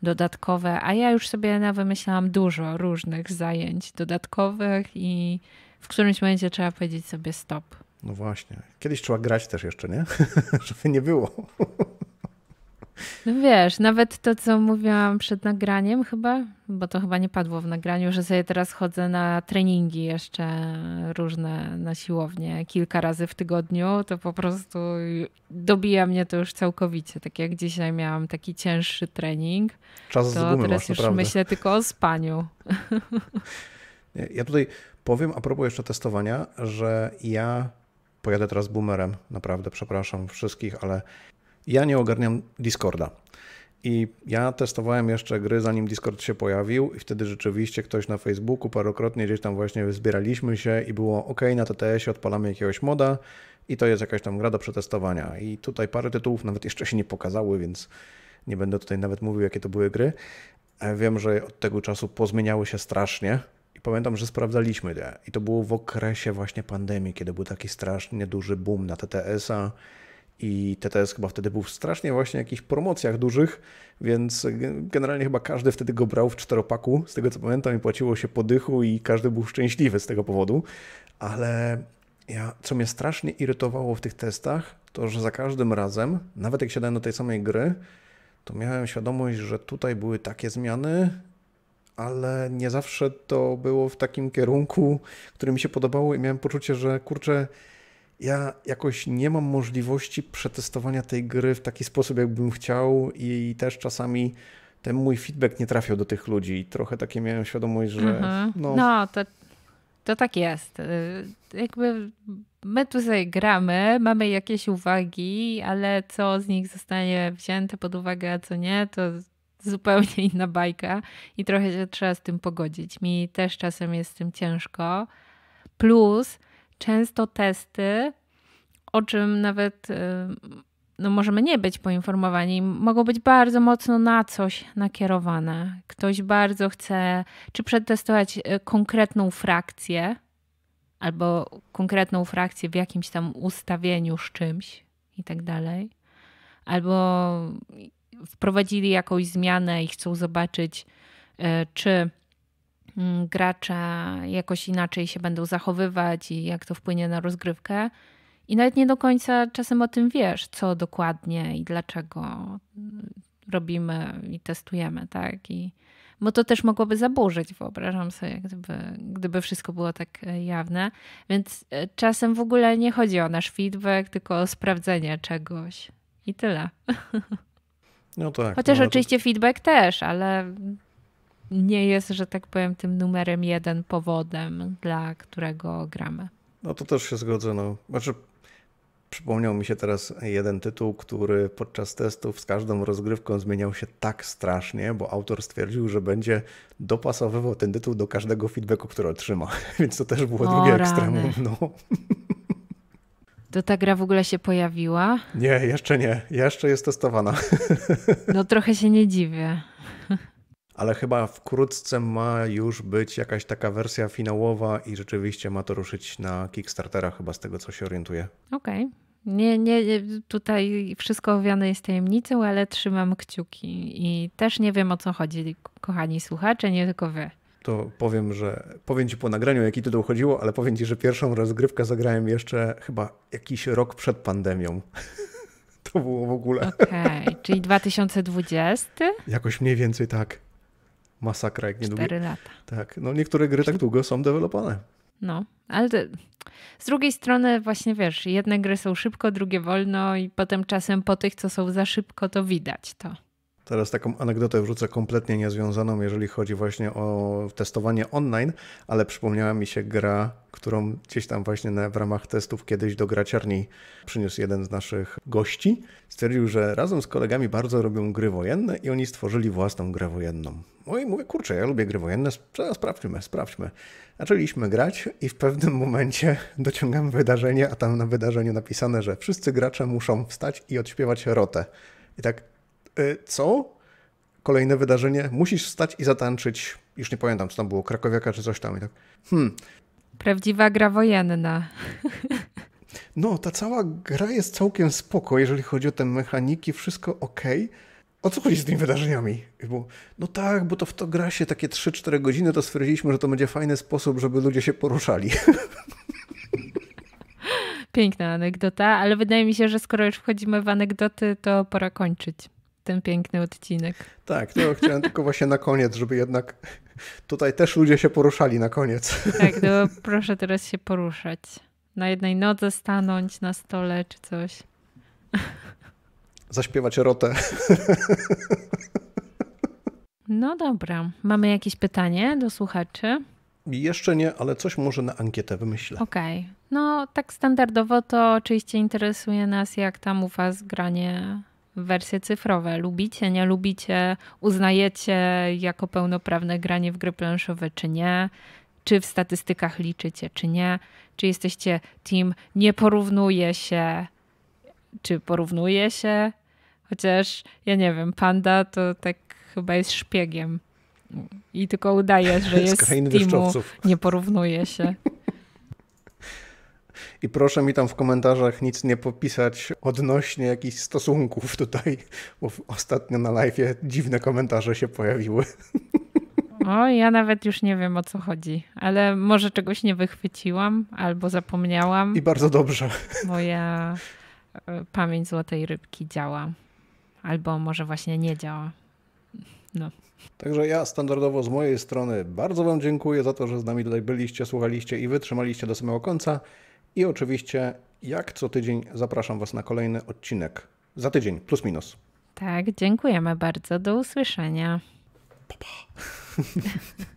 dodatkowe, a ja już sobie myślałam dużo różnych zajęć dodatkowych i w którymś momencie trzeba powiedzieć sobie stop. No właśnie. Kiedyś trzeba grać też jeszcze, nie? Żeby nie było. No wiesz, nawet to, co mówiłam przed nagraniem chyba, bo to chyba nie padło w nagraniu, że sobie teraz chodzę na treningi jeszcze różne na siłownię kilka razy w tygodniu, to po prostu dobija mnie to już całkowicie. Tak jak dzisiaj miałam taki cięższy trening, Czas to teraz masz, już naprawdę. myślę tylko o spaniu. Ja tutaj powiem a propos jeszcze testowania, że ja pojadę teraz boomerem, naprawdę przepraszam wszystkich, ale ja nie ogarniam Discorda. I ja testowałem jeszcze gry, zanim Discord się pojawił, i wtedy rzeczywiście ktoś na Facebooku parokrotnie gdzieś tam właśnie zbieraliśmy się i było OK, na TTS-ie odpalamy jakiegoś moda i to jest jakaś tam gra do przetestowania. I tutaj parę tytułów nawet jeszcze się nie pokazały, więc nie będę tutaj nawet mówił, jakie to były gry. E, wiem, że od tego czasu pozmieniały się strasznie. I pamiętam, że sprawdzaliśmy je. I to było w okresie właśnie pandemii, kiedy był taki strasznie duży boom na TTS-a i TTS chyba wtedy był strasznie właśnie jakichś promocjach dużych, więc generalnie chyba każdy wtedy go brał w czteropaku, z tego co pamiętam, i płaciło się po dychu i każdy był szczęśliwy z tego powodu. Ale ja, co mnie strasznie irytowało w tych testach, to że za każdym razem, nawet jak siadałem do tej samej gry, to miałem świadomość, że tutaj były takie zmiany, ale nie zawsze to było w takim kierunku, który mi się podobało i miałem poczucie, że kurczę, ja jakoś nie mam możliwości przetestowania tej gry w taki sposób, jakbym chciał, i też czasami ten mój feedback nie trafiał do tych ludzi. I trochę takie miałem świadomość, że. Mhm. No, no to, to tak jest. Y, jakby my tu gramy, mamy jakieś uwagi, ale co z nich zostanie wzięte pod uwagę, a co nie, to zupełnie inna bajka i trochę się trzeba z tym pogodzić. Mi też czasem jest z tym ciężko. Plus często testy, o czym nawet y, no możemy nie być poinformowani, mogą być bardzo mocno na coś nakierowane. Ktoś bardzo chce czy przetestować y, konkretną frakcję, albo konkretną frakcję w jakimś tam ustawieniu z czymś i tak dalej, albo wprowadzili jakąś zmianę i chcą zobaczyć, y, czy Mm, gracze jakoś inaczej się będą zachowywać i jak to wpłynie na rozgrywkę. I nawet nie do końca czasem o tym wiesz, co dokładnie i dlaczego mm, robimy i testujemy, tak? I, bo to też mogłoby zaburzyć, wyobrażam sobie, gdyby, gdyby wszystko było tak e, jawne. Więc e, czasem w ogóle nie chodzi o nasz feedback, tylko o sprawdzenie czegoś. I tyle. No tak. Chociaż no, oczywiście to... feedback też, ale nie jest, że tak powiem, tym numerem jeden powodem, dla którego gramy. No to też się zgodzę. No. Znaczy, przypomniał mi się teraz jeden tytuł, który podczas testów z każdą rozgrywką zmieniał się tak strasznie, bo autor stwierdził, że będzie dopasowywał ten tytuł do każdego feedbacku, który otrzyma. Więc to też było o, drugie rany. ekstremum. No. To ta gra w ogóle się pojawiła? Nie, jeszcze nie. Jeszcze jest testowana. No trochę się nie dziwię ale chyba wkrótce ma już być jakaś taka wersja finałowa i rzeczywiście ma to ruszyć na Kickstartera, chyba z tego co się orientuję. Okej. Okay. Nie, nie, tutaj wszystko owiane jest tajemnicą, ale trzymam kciuki i też nie wiem o co chodzi, kochani słuchacze, nie tylko wy to powiem, że powiem Ci po nagraniu, jaki tytuł chodziło, ale powiem Ci, że pierwszą rozgrywkę zagrałem jeszcze chyba jakiś rok przed pandemią. to było w ogóle. Okej, okay, czyli 2020? Jakoś mniej więcej tak masakra, jak nie długo. lata. Tak, no niektóre gry tak długo są dewelopowane. No, ale to, z drugiej strony właśnie wiesz, jedne gry są szybko, drugie wolno i potem czasem po tych, co są za szybko, to widać to. Teraz taką anegdotę wrzucę kompletnie niezwiązaną, jeżeli chodzi właśnie o testowanie online, ale przypomniała mi się gra, którą gdzieś tam właśnie na, w ramach testów kiedyś do graciarni przyniósł jeden z naszych gości. Stwierdził, że razem z kolegami bardzo robią gry wojenne i oni stworzyli własną grę wojenną. No i mówię, kurczę, ja lubię gry wojenne, no, sprawdźmy, sprawdźmy. Zaczęliśmy grać i w pewnym momencie dociągamy wydarzenie, a tam na wydarzeniu napisane, że wszyscy gracze muszą wstać i odśpiewać rotę. I tak E, co kolejne wydarzenie musisz wstać i zatanczyć. Już nie pamiętam, co tam było, krakowiaka czy coś tam i tak. Hmm. Prawdziwa gra wojenna. No, ta cała gra jest całkiem spoko, jeżeli chodzi o te mechaniki, wszystko ok. O co chodzi z tymi wydarzeniami? Bo, no tak, bo to w to gra się takie 3-4 godziny, to stwierdziliśmy, że to będzie fajny sposób, żeby ludzie się poruszali. Piękna anegdota, ale wydaje mi się, że skoro już wchodzimy w anegdoty, to pora kończyć ten piękny odcinek. Tak, to chciałem tylko właśnie na koniec, żeby jednak tutaj też ludzie się poruszali na koniec. Tak, no proszę teraz się poruszać. Na jednej nodze stanąć, na stole czy coś. Zaśpiewać rotę. No dobra. Mamy jakieś pytanie do słuchaczy? Jeszcze nie, ale coś może na ankietę wymyślę. Okej. Okay. No tak standardowo to oczywiście interesuje nas, jak tam u was granie wersje cyfrowe. Lubicie, nie lubicie, uznajecie jako pełnoprawne granie w gry planszowe, czy nie, czy w statystykach liczycie, czy nie, czy jesteście team nie porównuje się, czy porównuje się, chociaż ja nie wiem, panda to tak chyba jest szpiegiem i tylko udaje, że jest teamu, nie porównuje się. I proszę mi tam w komentarzach nic nie popisać odnośnie jakichś stosunków tutaj, bo ostatnio na live dziwne komentarze się pojawiły. O, ja nawet już nie wiem o co chodzi, ale może czegoś nie wychwyciłam albo zapomniałam. I bardzo dobrze. Moja e, pamięć złotej rybki działa, albo może właśnie nie działa. No. Także ja standardowo z mojej strony bardzo Wam dziękuję za to, że z nami tutaj byliście, słuchaliście i wytrzymaliście do samego końca. I oczywiście, jak co tydzień, zapraszam Was na kolejny odcinek. Za tydzień, plus minus. Tak, dziękujemy bardzo. Do usłyszenia. Pa, pa.